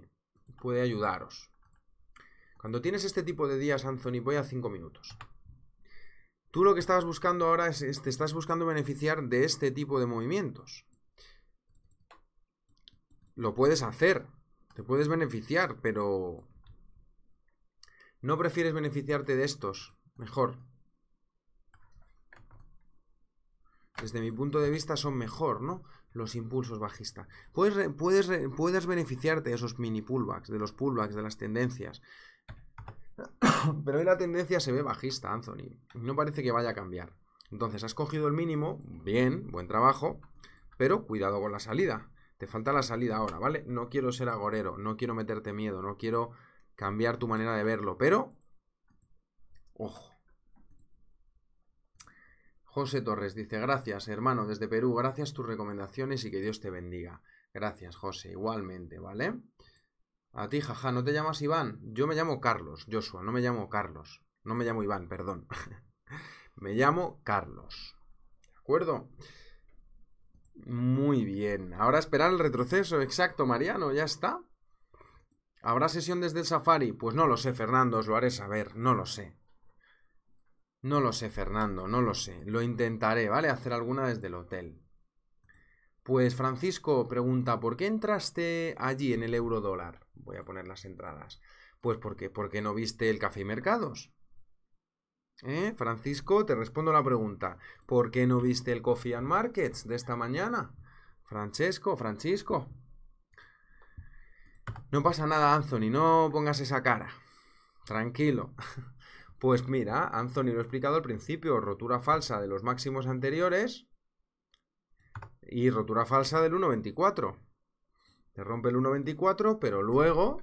puede ayudaros. Cuando tienes este tipo de días, Anthony, voy a 5 minutos. Tú lo que estabas buscando ahora es, es, te estás buscando beneficiar de este tipo de movimientos. Lo puedes hacer, te puedes beneficiar, pero no prefieres beneficiarte de estos. Mejor, desde mi punto de vista, son mejor, ¿no? Los impulsos bajistas. Puedes, puedes, puedes beneficiarte de esos mini pullbacks, de los pullbacks, de las tendencias. Pero la tendencia se ve bajista, Anthony. No parece que vaya a cambiar. Entonces, has cogido el mínimo, bien, buen trabajo, pero cuidado con la salida. Te falta la salida ahora, ¿vale? No quiero ser agorero, no quiero meterte miedo, no quiero cambiar tu manera de verlo, pero... Ojo, José Torres dice, gracias hermano desde Perú, gracias tus recomendaciones y que Dios te bendiga. Gracias José, igualmente, ¿vale? A ti, jaja, ¿no te llamas Iván? Yo me llamo Carlos, Joshua, no me llamo Carlos. No me llamo Iván, perdón. me llamo Carlos. ¿De acuerdo? Muy bien. Ahora esperar el retroceso, exacto, Mariano, ya está. ¿Habrá sesión desde el Safari? Pues no lo sé, Fernando, os lo haré saber, no lo sé. No lo sé, Fernando, no lo sé. Lo intentaré, ¿vale? Hacer alguna desde el hotel. Pues Francisco pregunta, ¿por qué entraste allí en el euro dólar? Voy a poner las entradas. Pues porque, qué no viste el café y mercados. ¿Eh? Francisco, te respondo la pregunta. ¿Por qué no viste el Coffee and Markets de esta mañana? Francesco, Francisco. No pasa nada, Anthony, no pongas esa cara. Tranquilo. Pues mira, Anthony lo he explicado al principio, rotura falsa de los máximos anteriores y rotura falsa del 1.24. Te rompe el 1.24, pero luego,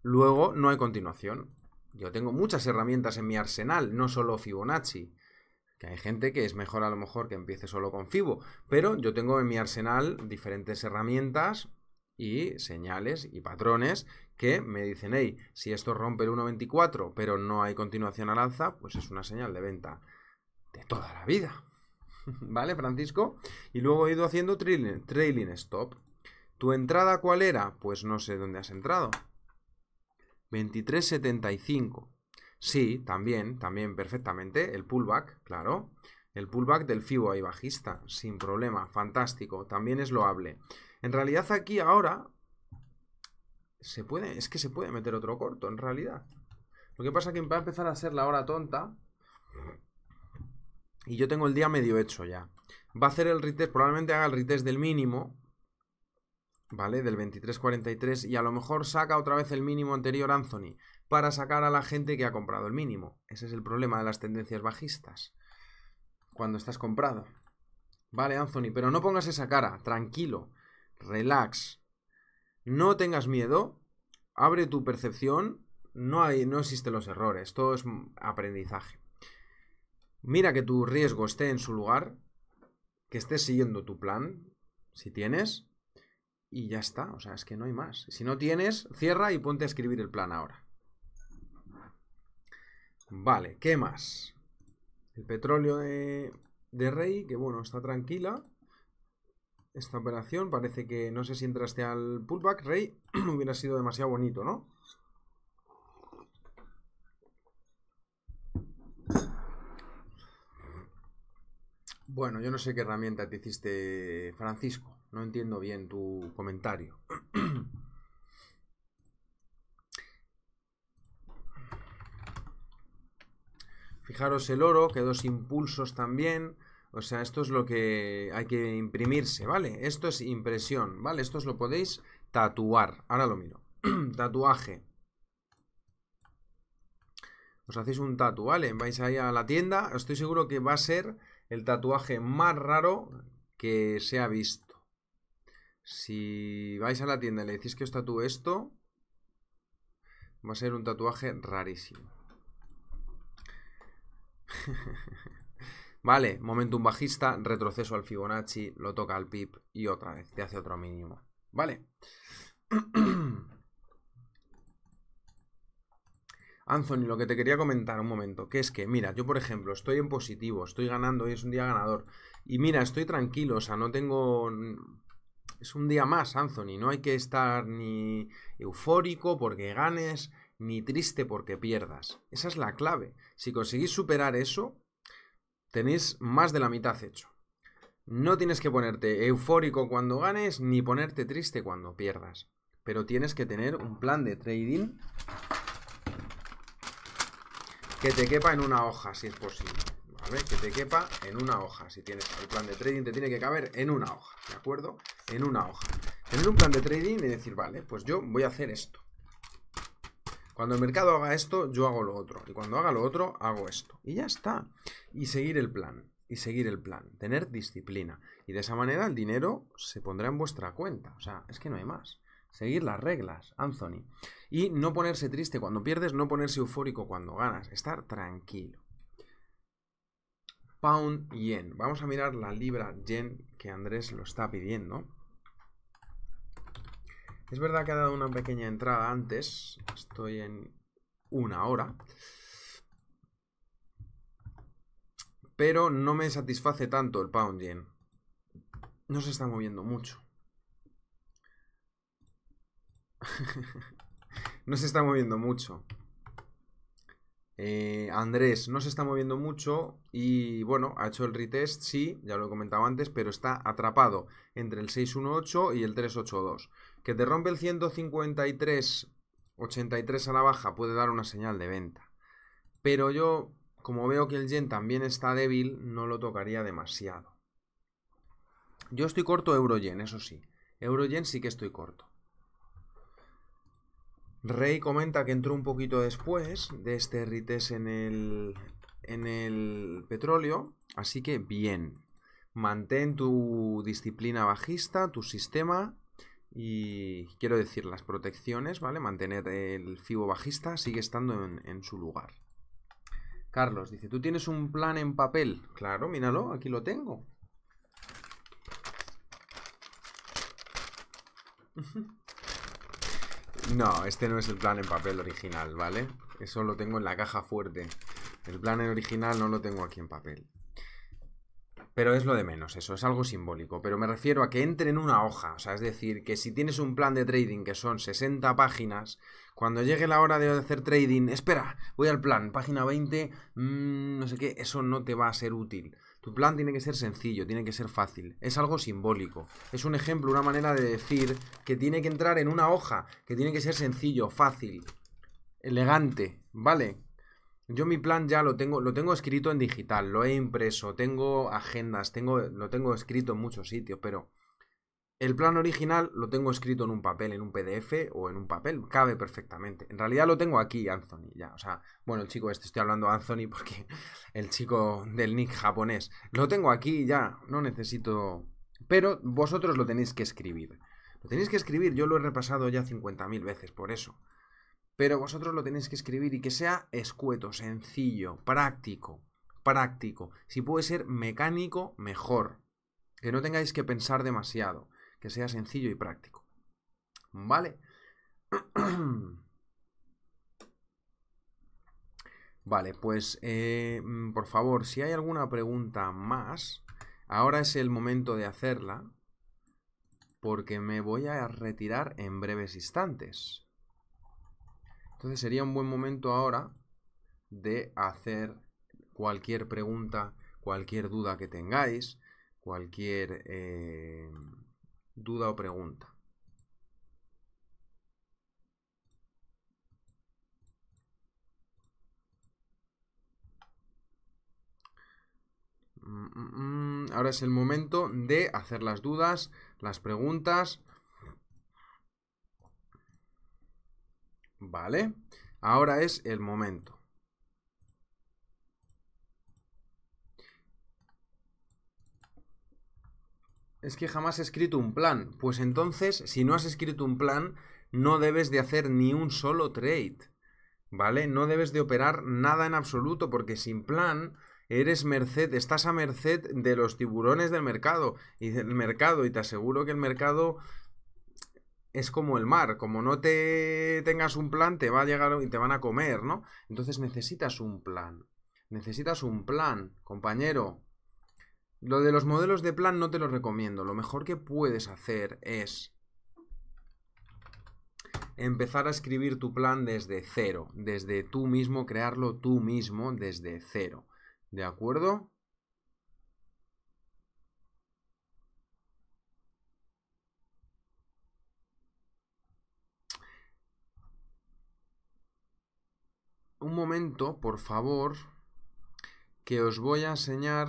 luego no hay continuación. Yo tengo muchas herramientas en mi arsenal, no solo Fibonacci. Que hay gente que es mejor a lo mejor que empiece solo con Fibo, pero yo tengo en mi arsenal diferentes herramientas y señales y patrones que me dicen, hey, si esto rompe el 1.24 pero no hay continuación al alza, pues es una señal de venta de toda la vida. ¿Vale, Francisco? Y luego he ido haciendo trailing, stop. ¿Tu entrada cuál era? Pues no sé dónde has entrado. 23.75. Sí, también, también perfectamente. El pullback, claro. El pullback del FIBO ahí bajista, sin problema, fantástico, también es loable. En realidad aquí ahora se puede, es que se puede meter otro corto, en realidad. Lo que pasa es que va a empezar a ser la hora tonta. Y yo tengo el día medio hecho ya. Va a hacer el retest, probablemente haga el retest del mínimo. ¿Vale? Del 23.43. Y a lo mejor saca otra vez el mínimo anterior Anthony. Para sacar a la gente que ha comprado el mínimo. Ese es el problema de las tendencias bajistas. Cuando estás comprado. Vale, Anthony, pero no pongas esa cara. Tranquilo. Relax. No tengas miedo, abre tu percepción, no, hay, no existen los errores, todo es aprendizaje. Mira que tu riesgo esté en su lugar, que estés siguiendo tu plan, si tienes, y ya está, o sea, es que no hay más. Si no tienes, cierra y ponte a escribir el plan ahora. Vale, ¿qué más? El petróleo de, de Rey, que bueno, está tranquila esta operación. Parece que no sé si entraste al pullback, Rey. hubiera sido demasiado bonito, ¿no? Bueno, yo no sé qué herramienta te hiciste, Francisco. No entiendo bien tu comentario. Fijaros el oro, que dos impulsos también. O sea, esto es lo que hay que imprimirse, ¿vale? Esto es impresión, ¿vale? Esto os lo podéis tatuar. Ahora lo miro. Tatuaje. Os hacéis un tatu, ¿vale? Vais ahí a la tienda. Estoy seguro que va a ser el tatuaje más raro que se ha visto. Si vais a la tienda y le decís que os tatúe esto, va a ser un tatuaje rarísimo. Vale, momentum bajista, retroceso al Fibonacci, lo toca al pip y otra vez, te hace otro mínimo. Vale. Anthony, lo que te quería comentar un momento, que es que, mira, yo por ejemplo estoy en positivo, estoy ganando, hoy es un día ganador, y mira, estoy tranquilo, o sea, no tengo... Es un día más, Anthony, no hay que estar ni eufórico porque ganes, ni triste porque pierdas. Esa es la clave. Si conseguís superar eso, tenéis más de la mitad hecho. No tienes que ponerte eufórico cuando ganes ni ponerte triste cuando pierdas. Pero tienes que tener un plan de trading que te quepa en una hoja, si es posible. Que te quepa en una hoja. Si tienes el plan de trading, te tiene que caber en una hoja. ¿De acuerdo? En una hoja. Tener un plan de trading y decir, vale, pues yo voy a hacer esto. Cuando el mercado haga esto, yo hago lo otro. Y cuando haga lo otro, hago esto. Y ya está. Y seguir el plan. Y seguir el plan. Tener disciplina. Y de esa manera el dinero se pondrá en vuestra cuenta. O sea, es que no hay más. Seguir las reglas, Anthony. Y no ponerse triste cuando pierdes, no ponerse eufórico cuando ganas. Estar tranquilo. Pound Yen. Vamos a mirar la libra Yen que Andrés lo está pidiendo. Es verdad que ha dado una pequeña entrada antes. Estoy en una hora. Pero no me satisface tanto el pound yen. No se está moviendo mucho. no se está moviendo mucho. Eh, Andrés no se está moviendo mucho y bueno, ha hecho el retest, sí, ya lo he comentado antes, pero está atrapado entre el 618 y el 382. Que te rompe el 153,83 a la baja puede dar una señal de venta. Pero yo, como veo que el yen también está débil, no lo tocaría demasiado. Yo estoy corto euro yen, eso sí. Euro yen sí que estoy corto. Rey comenta que entró un poquito después de este rites en el, en el petróleo, así que bien. Mantén tu disciplina bajista, tu sistema y quiero decir las protecciones, ¿vale? Mantener el FIBO bajista sigue estando en, en su lugar. Carlos dice, ¿tú tienes un plan en papel? Claro, míralo, aquí lo tengo. No, este no es el plan en papel original, ¿vale? Eso lo tengo en la caja fuerte. El plan en original no lo tengo aquí en papel. Pero es lo de menos, eso es algo simbólico. Pero me refiero a que entre en una hoja. O sea, es decir, que si tienes un plan de trading que son 60 páginas, cuando llegue la hora de hacer trading, espera, voy al plan, página 20, mm, no sé qué, eso no te va a ser útil. Tu plan tiene que ser sencillo, tiene que ser fácil. Es algo simbólico. Es un ejemplo, una manera de decir que tiene que entrar en una hoja, que tiene que ser sencillo, fácil, elegante, ¿vale? Yo mi plan ya lo tengo, lo tengo escrito en digital, lo he impreso, tengo agendas, tengo, lo tengo escrito en muchos sitios, pero el plan original lo tengo escrito en un papel, en un PDF o en un papel, cabe perfectamente. En realidad lo tengo aquí, Anthony, ya. O sea, bueno, el chico este, estoy hablando Anthony porque el chico del nick japonés. Lo tengo aquí ya, no necesito... Pero vosotros lo tenéis que escribir. Lo tenéis que escribir, yo lo he repasado ya 50.000 veces, por eso. Pero vosotros lo tenéis que escribir y que sea escueto, sencillo, práctico, práctico. Si puede ser mecánico, mejor. Que no tengáis que pensar demasiado que sea sencillo y práctico. ¿Vale? Vale, pues eh, mm, por favor, si hay alguna pregunta más, ahora es el momento de hacerla, porque me voy a retirar en breves instantes. Entonces sería un buen momento ahora de hacer cualquier pregunta, cualquier duda que tengáis, cualquier... Eh, duda o pregunta. Mm, mm, mm. Ahora es el momento de hacer las dudas, las preguntas. Vale, ahora es el momento. Es que jamás he escrito un plan. Pues entonces, si no has escrito un plan, no debes de hacer ni un solo trade. ¿Vale? No debes de operar nada en absoluto, porque sin plan eres merced, estás a merced de los tiburones del mercado. Y del mercado, y te aseguro que el mercado es como el mar, como no te tengas un plan, te va a llegar y te van a comer, ¿no? Entonces necesitas un plan. Necesitas un plan, compañero, lo de los modelos de plan no te lo recomiendo. Lo mejor que puedes hacer es empezar a escribir tu plan desde cero, desde tú mismo, crearlo tú mismo desde cero. ¿De acuerdo? Un momento, por favor, que os voy a enseñar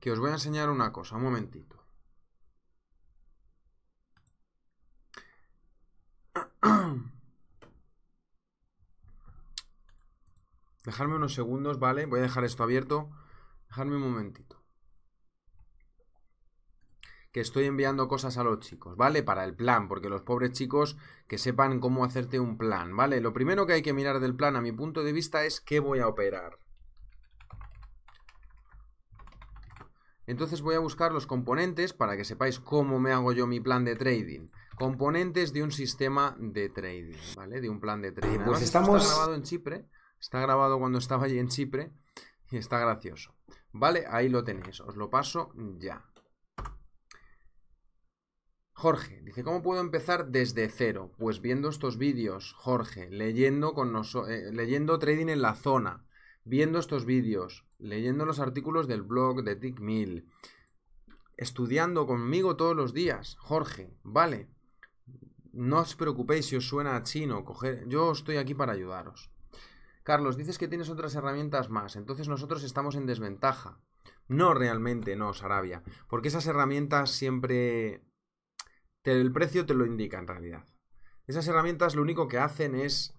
que os voy a enseñar una cosa, un momentito. Dejarme unos segundos, ¿vale? Voy a dejar esto abierto. Dejarme un momentito. Que estoy enviando cosas a los chicos, ¿vale? Para el plan, porque los pobres chicos que sepan cómo hacerte un plan, ¿vale? Lo primero que hay que mirar del plan, a mi punto de vista, es qué voy a operar. Entonces voy a buscar los componentes para que sepáis cómo me hago yo mi plan de trading. Componentes de un sistema de trading, ¿vale? De un plan de trading. Pues estamos... Está grabado en Chipre. Está grabado cuando estaba allí en Chipre. Y está gracioso. Vale, ahí lo tenéis. Os lo paso ya. Jorge, dice, ¿cómo puedo empezar desde cero? Pues viendo estos vídeos, Jorge, leyendo, con eh, leyendo trading en la zona, viendo estos vídeos, leyendo los artículos del blog de Dick Mill, estudiando conmigo todos los días, Jorge, vale. No os preocupéis si os suena a chino, yo estoy aquí para ayudaros. Carlos, dices que tienes otras herramientas más, entonces nosotros estamos en desventaja. No realmente, no, Sarabia, porque esas herramientas siempre el precio te lo indica en realidad. Esas herramientas lo único que hacen es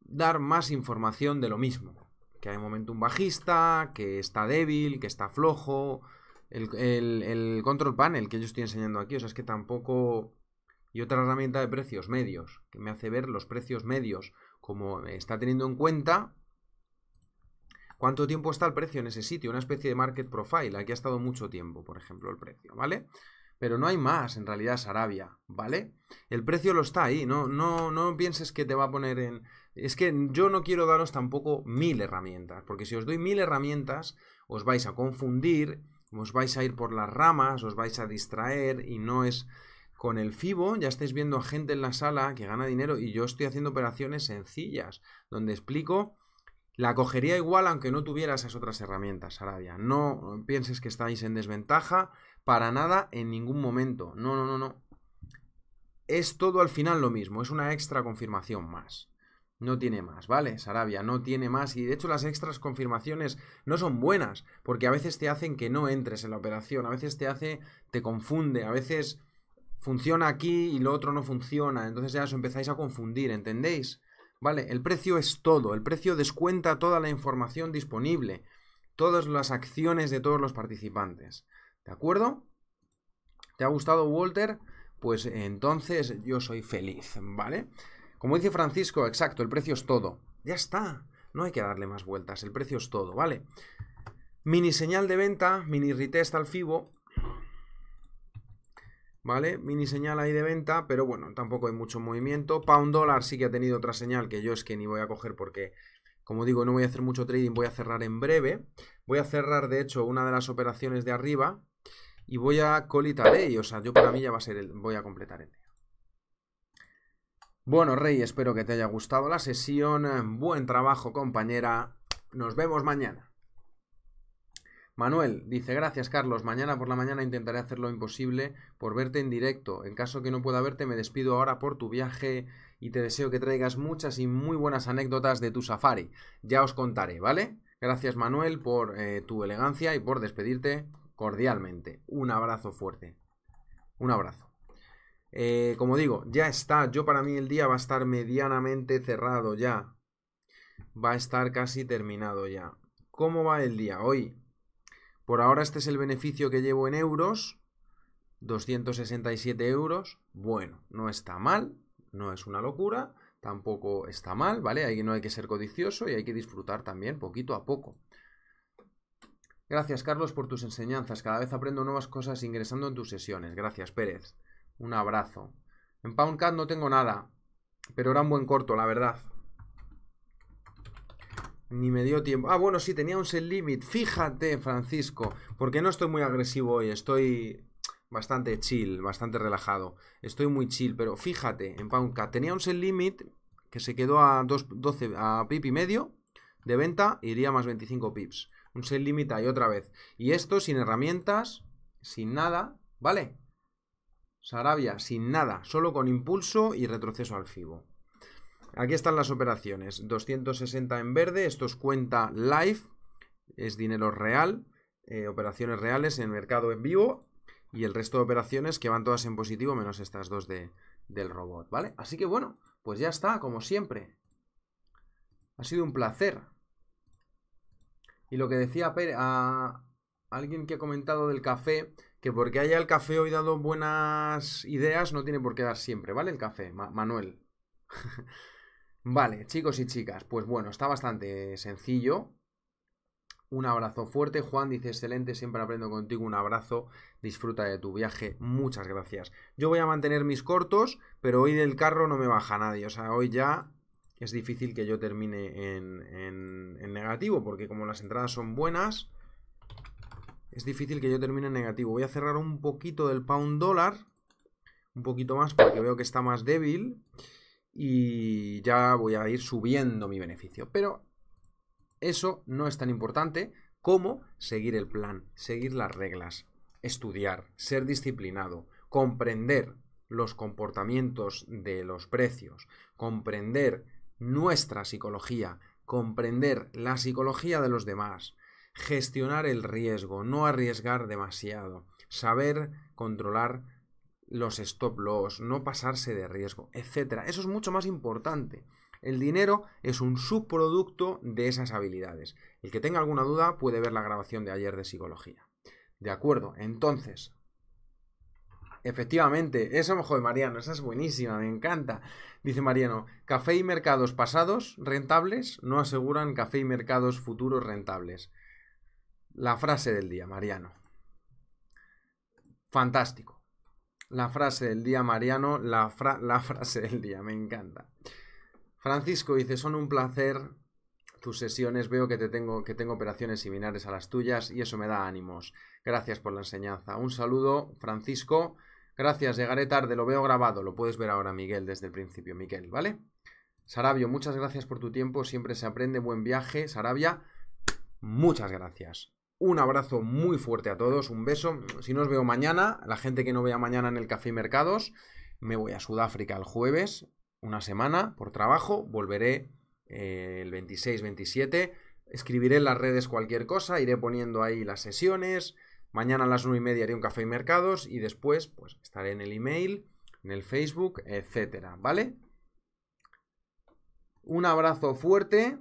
dar más información de lo mismo que hay momento un un bajista, que está débil, que está flojo. El, control panel que yo estoy enseñando aquí, o sea, es que tampoco... Y otra herramienta de precios medios, que me hace ver los precios medios, como está teniendo en cuenta cuánto tiempo está el precio en ese sitio, una especie de market profile, aquí ha estado mucho tiempo, por ejemplo, el precio, ¿vale? Pero no hay más, en realidad, es Arabia, ¿vale? El precio lo está ahí, no, no, no pienses que te va a poner en, es que yo no quiero daros tampoco mil herramientas, porque si os doy mil herramientas, os vais a confundir, os vais a ir por las ramas, os vais a distraer y no es... Con el FIBO ya estáis viendo a gente en la sala que gana dinero y yo estoy haciendo operaciones sencillas, donde explico la cogería igual aunque no tuviera esas otras herramientas, Arabia. No pienses que estáis en desventaja para nada en ningún momento. No, no, no, no. Es todo al final lo mismo, es una extra confirmación más. No tiene más, ¿vale? Sarabia no tiene más y de hecho las extras confirmaciones no son buenas porque a veces te hacen que no entres en la operación, a veces te hace, te confunde, a veces funciona aquí y lo otro no funciona, entonces ya os empezáis a confundir, ¿entendéis? ¿Vale? El precio es todo, el precio descuenta toda la información disponible, todas las acciones de todos los participantes, ¿de acuerdo? ¿Te ha gustado Walter? Pues entonces yo soy feliz, ¿vale? Como dice Francisco, exacto, el precio es todo. Ya está, no hay que darle más vueltas, el precio es todo, ¿vale? Mini señal de venta, mini retest al FIBO. ¿Vale? Mini señal ahí de venta, pero bueno, tampoco hay mucho movimiento. Pound dólar sí que ha tenido otra señal que yo es que ni voy a coger porque, como digo, no voy a hacer mucho trading, voy a cerrar en breve. Voy a cerrar, de hecho, una de las operaciones de arriba y voy a colitar, ¿eh? o sea, yo para mí ya va a ser voy a completar el bueno, Rey, espero que te haya gustado la sesión. Buen trabajo, compañera. Nos vemos mañana. Manuel dice, gracias Carlos, mañana por la mañana intentaré hacer lo imposible por verte en directo. En caso que no pueda verte, me despido ahora por tu viaje y te deseo que traigas muchas y muy buenas anécdotas de tu safari. Ya os contaré, ¿vale? Gracias Manuel por eh, tu elegancia y por despedirte cordialmente. Un abrazo fuerte. Un abrazo. Eh, como digo, ya está. Yo para mí el día va a estar medianamente cerrado ya. Va a estar casi terminado ya. ¿Cómo va el día hoy? Por ahora este es el beneficio que llevo en euros. 267 euros. Bueno, no está mal. No es una locura. Tampoco está mal, ¿vale? Ahí no hay que ser codicioso y hay que disfrutar también poquito a poco. Gracias, Carlos, por tus enseñanzas. Cada vez aprendo nuevas cosas ingresando en tus sesiones. Gracias, Pérez. Un abrazo. En Poundcat no tengo nada. Pero era un buen corto, la verdad. Ni me dio tiempo. Ah, bueno, sí, tenía un set limit. Fíjate, Francisco. Porque no estoy muy agresivo hoy. Estoy bastante chill, bastante relajado. Estoy muy chill, pero fíjate, en Poundcat tenía un set limit que se quedó a 12, a pip y medio de venta, iría más 25 pips. Un set limit ahí otra vez. Y esto sin herramientas, sin nada, ¿vale? Sarabia sin nada, solo con impulso y retroceso al FIBO. Aquí están las operaciones. 260 en verde, esto es cuenta live, es dinero real, eh, operaciones reales en mercado en vivo y el resto de operaciones que van todas en positivo menos estas dos del robot, ¿vale? Así que bueno, pues ya está, como siempre. Ha sido un placer. Y lo que decía a alguien que ha comentado del café, que porque haya el café hoy dado buenas ideas, no tiene por qué dar siempre, ¿vale? El café, Manuel. vale, chicos y chicas, pues bueno, está bastante sencillo. Un abrazo fuerte. Juan dice, excelente, siempre aprendo contigo. Un abrazo, disfruta de tu viaje. Muchas gracias. Yo voy a mantener mis cortos, pero hoy del carro no me baja nadie. O sea, hoy ya es difícil que yo termine en negativo, porque como las entradas son buenas, es difícil que yo termine negativo. Voy a cerrar un poquito del pound dólar, un poquito más porque veo que está más débil y ya voy a ir subiendo mi beneficio. Pero eso no es tan importante como seguir el plan, seguir las reglas, estudiar, ser disciplinado, comprender los comportamientos de los precios, comprender nuestra psicología, comprender la psicología de los demás, Gestionar el riesgo, no arriesgar demasiado, saber controlar los stop loss, no pasarse de riesgo, etc. Eso es mucho más importante. El dinero es un subproducto de esas habilidades. El que tenga alguna duda puede ver la grabación de ayer de psicología. De acuerdo, entonces, Efectivamente, eso, jode Mariano, esa es buenísima, me encanta. Dice Mariano, café y mercados pasados rentables no aseguran café y mercados futuros rentables. La frase del día, Mariano. Fantástico. La frase del día, Mariano. La, frase del día, me encanta. Francisco dice, son un placer tus sesiones, veo que, te tengo, que tengo operaciones similares a las tuyas y eso me da ánimos. Gracias por la enseñanza. Un saludo, Francisco. Gracias, llegaré tarde, lo veo grabado, lo puedes ver ahora, Miguel, desde el principio, Miguel, ¿vale? Sarabio, muchas gracias por tu tiempo, siempre se aprende, buen viaje, Sarabia, muchas gracias. Un abrazo muy fuerte a todos, un beso. Si no os veo mañana, la gente que no vea mañana en el Café Mercados, me voy a Sudáfrica el jueves, una semana por trabajo, volveré eh, el 26-27, escribiré en las redes cualquier cosa, iré poniendo ahí las sesiones, mañana a las 9 y media haré un Café y Mercados y después pues estaré en el email, en el Facebook, etcétera, ¿vale? Un abrazo fuerte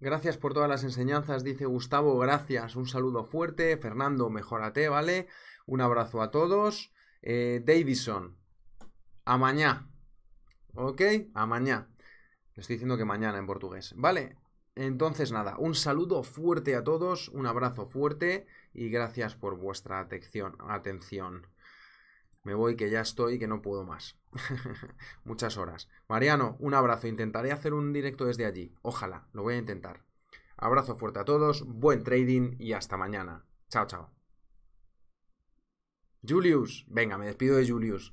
Gracias por todas las enseñanzas, dice Gustavo, gracias, un saludo fuerte, Fernando, mejorate, ¿vale? Un abrazo a todos. Eh, Davison, a mañana, ¿ok? A mañana. Le estoy diciendo que mañana en portugués, ¿vale? Entonces nada, un saludo fuerte a todos, un abrazo fuerte y gracias por vuestra atención. atención me voy que ya estoy, que no puedo más. Muchas horas. Mariano, un abrazo. Intentaré hacer un directo desde allí. Ojalá, lo voy a intentar. Abrazo fuerte a todos, buen trading y hasta mañana. Chao, chao. Julius, venga, me despido de Julius.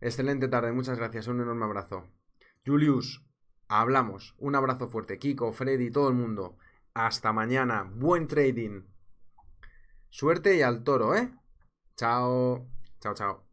Excelente tarde, muchas gracias, un enorme abrazo. Julius, hablamos. Un abrazo fuerte, Kiko, Freddy, todo el mundo. Hasta mañana, buen trading. Suerte y al toro, ¿eh? Chao, chao, chao.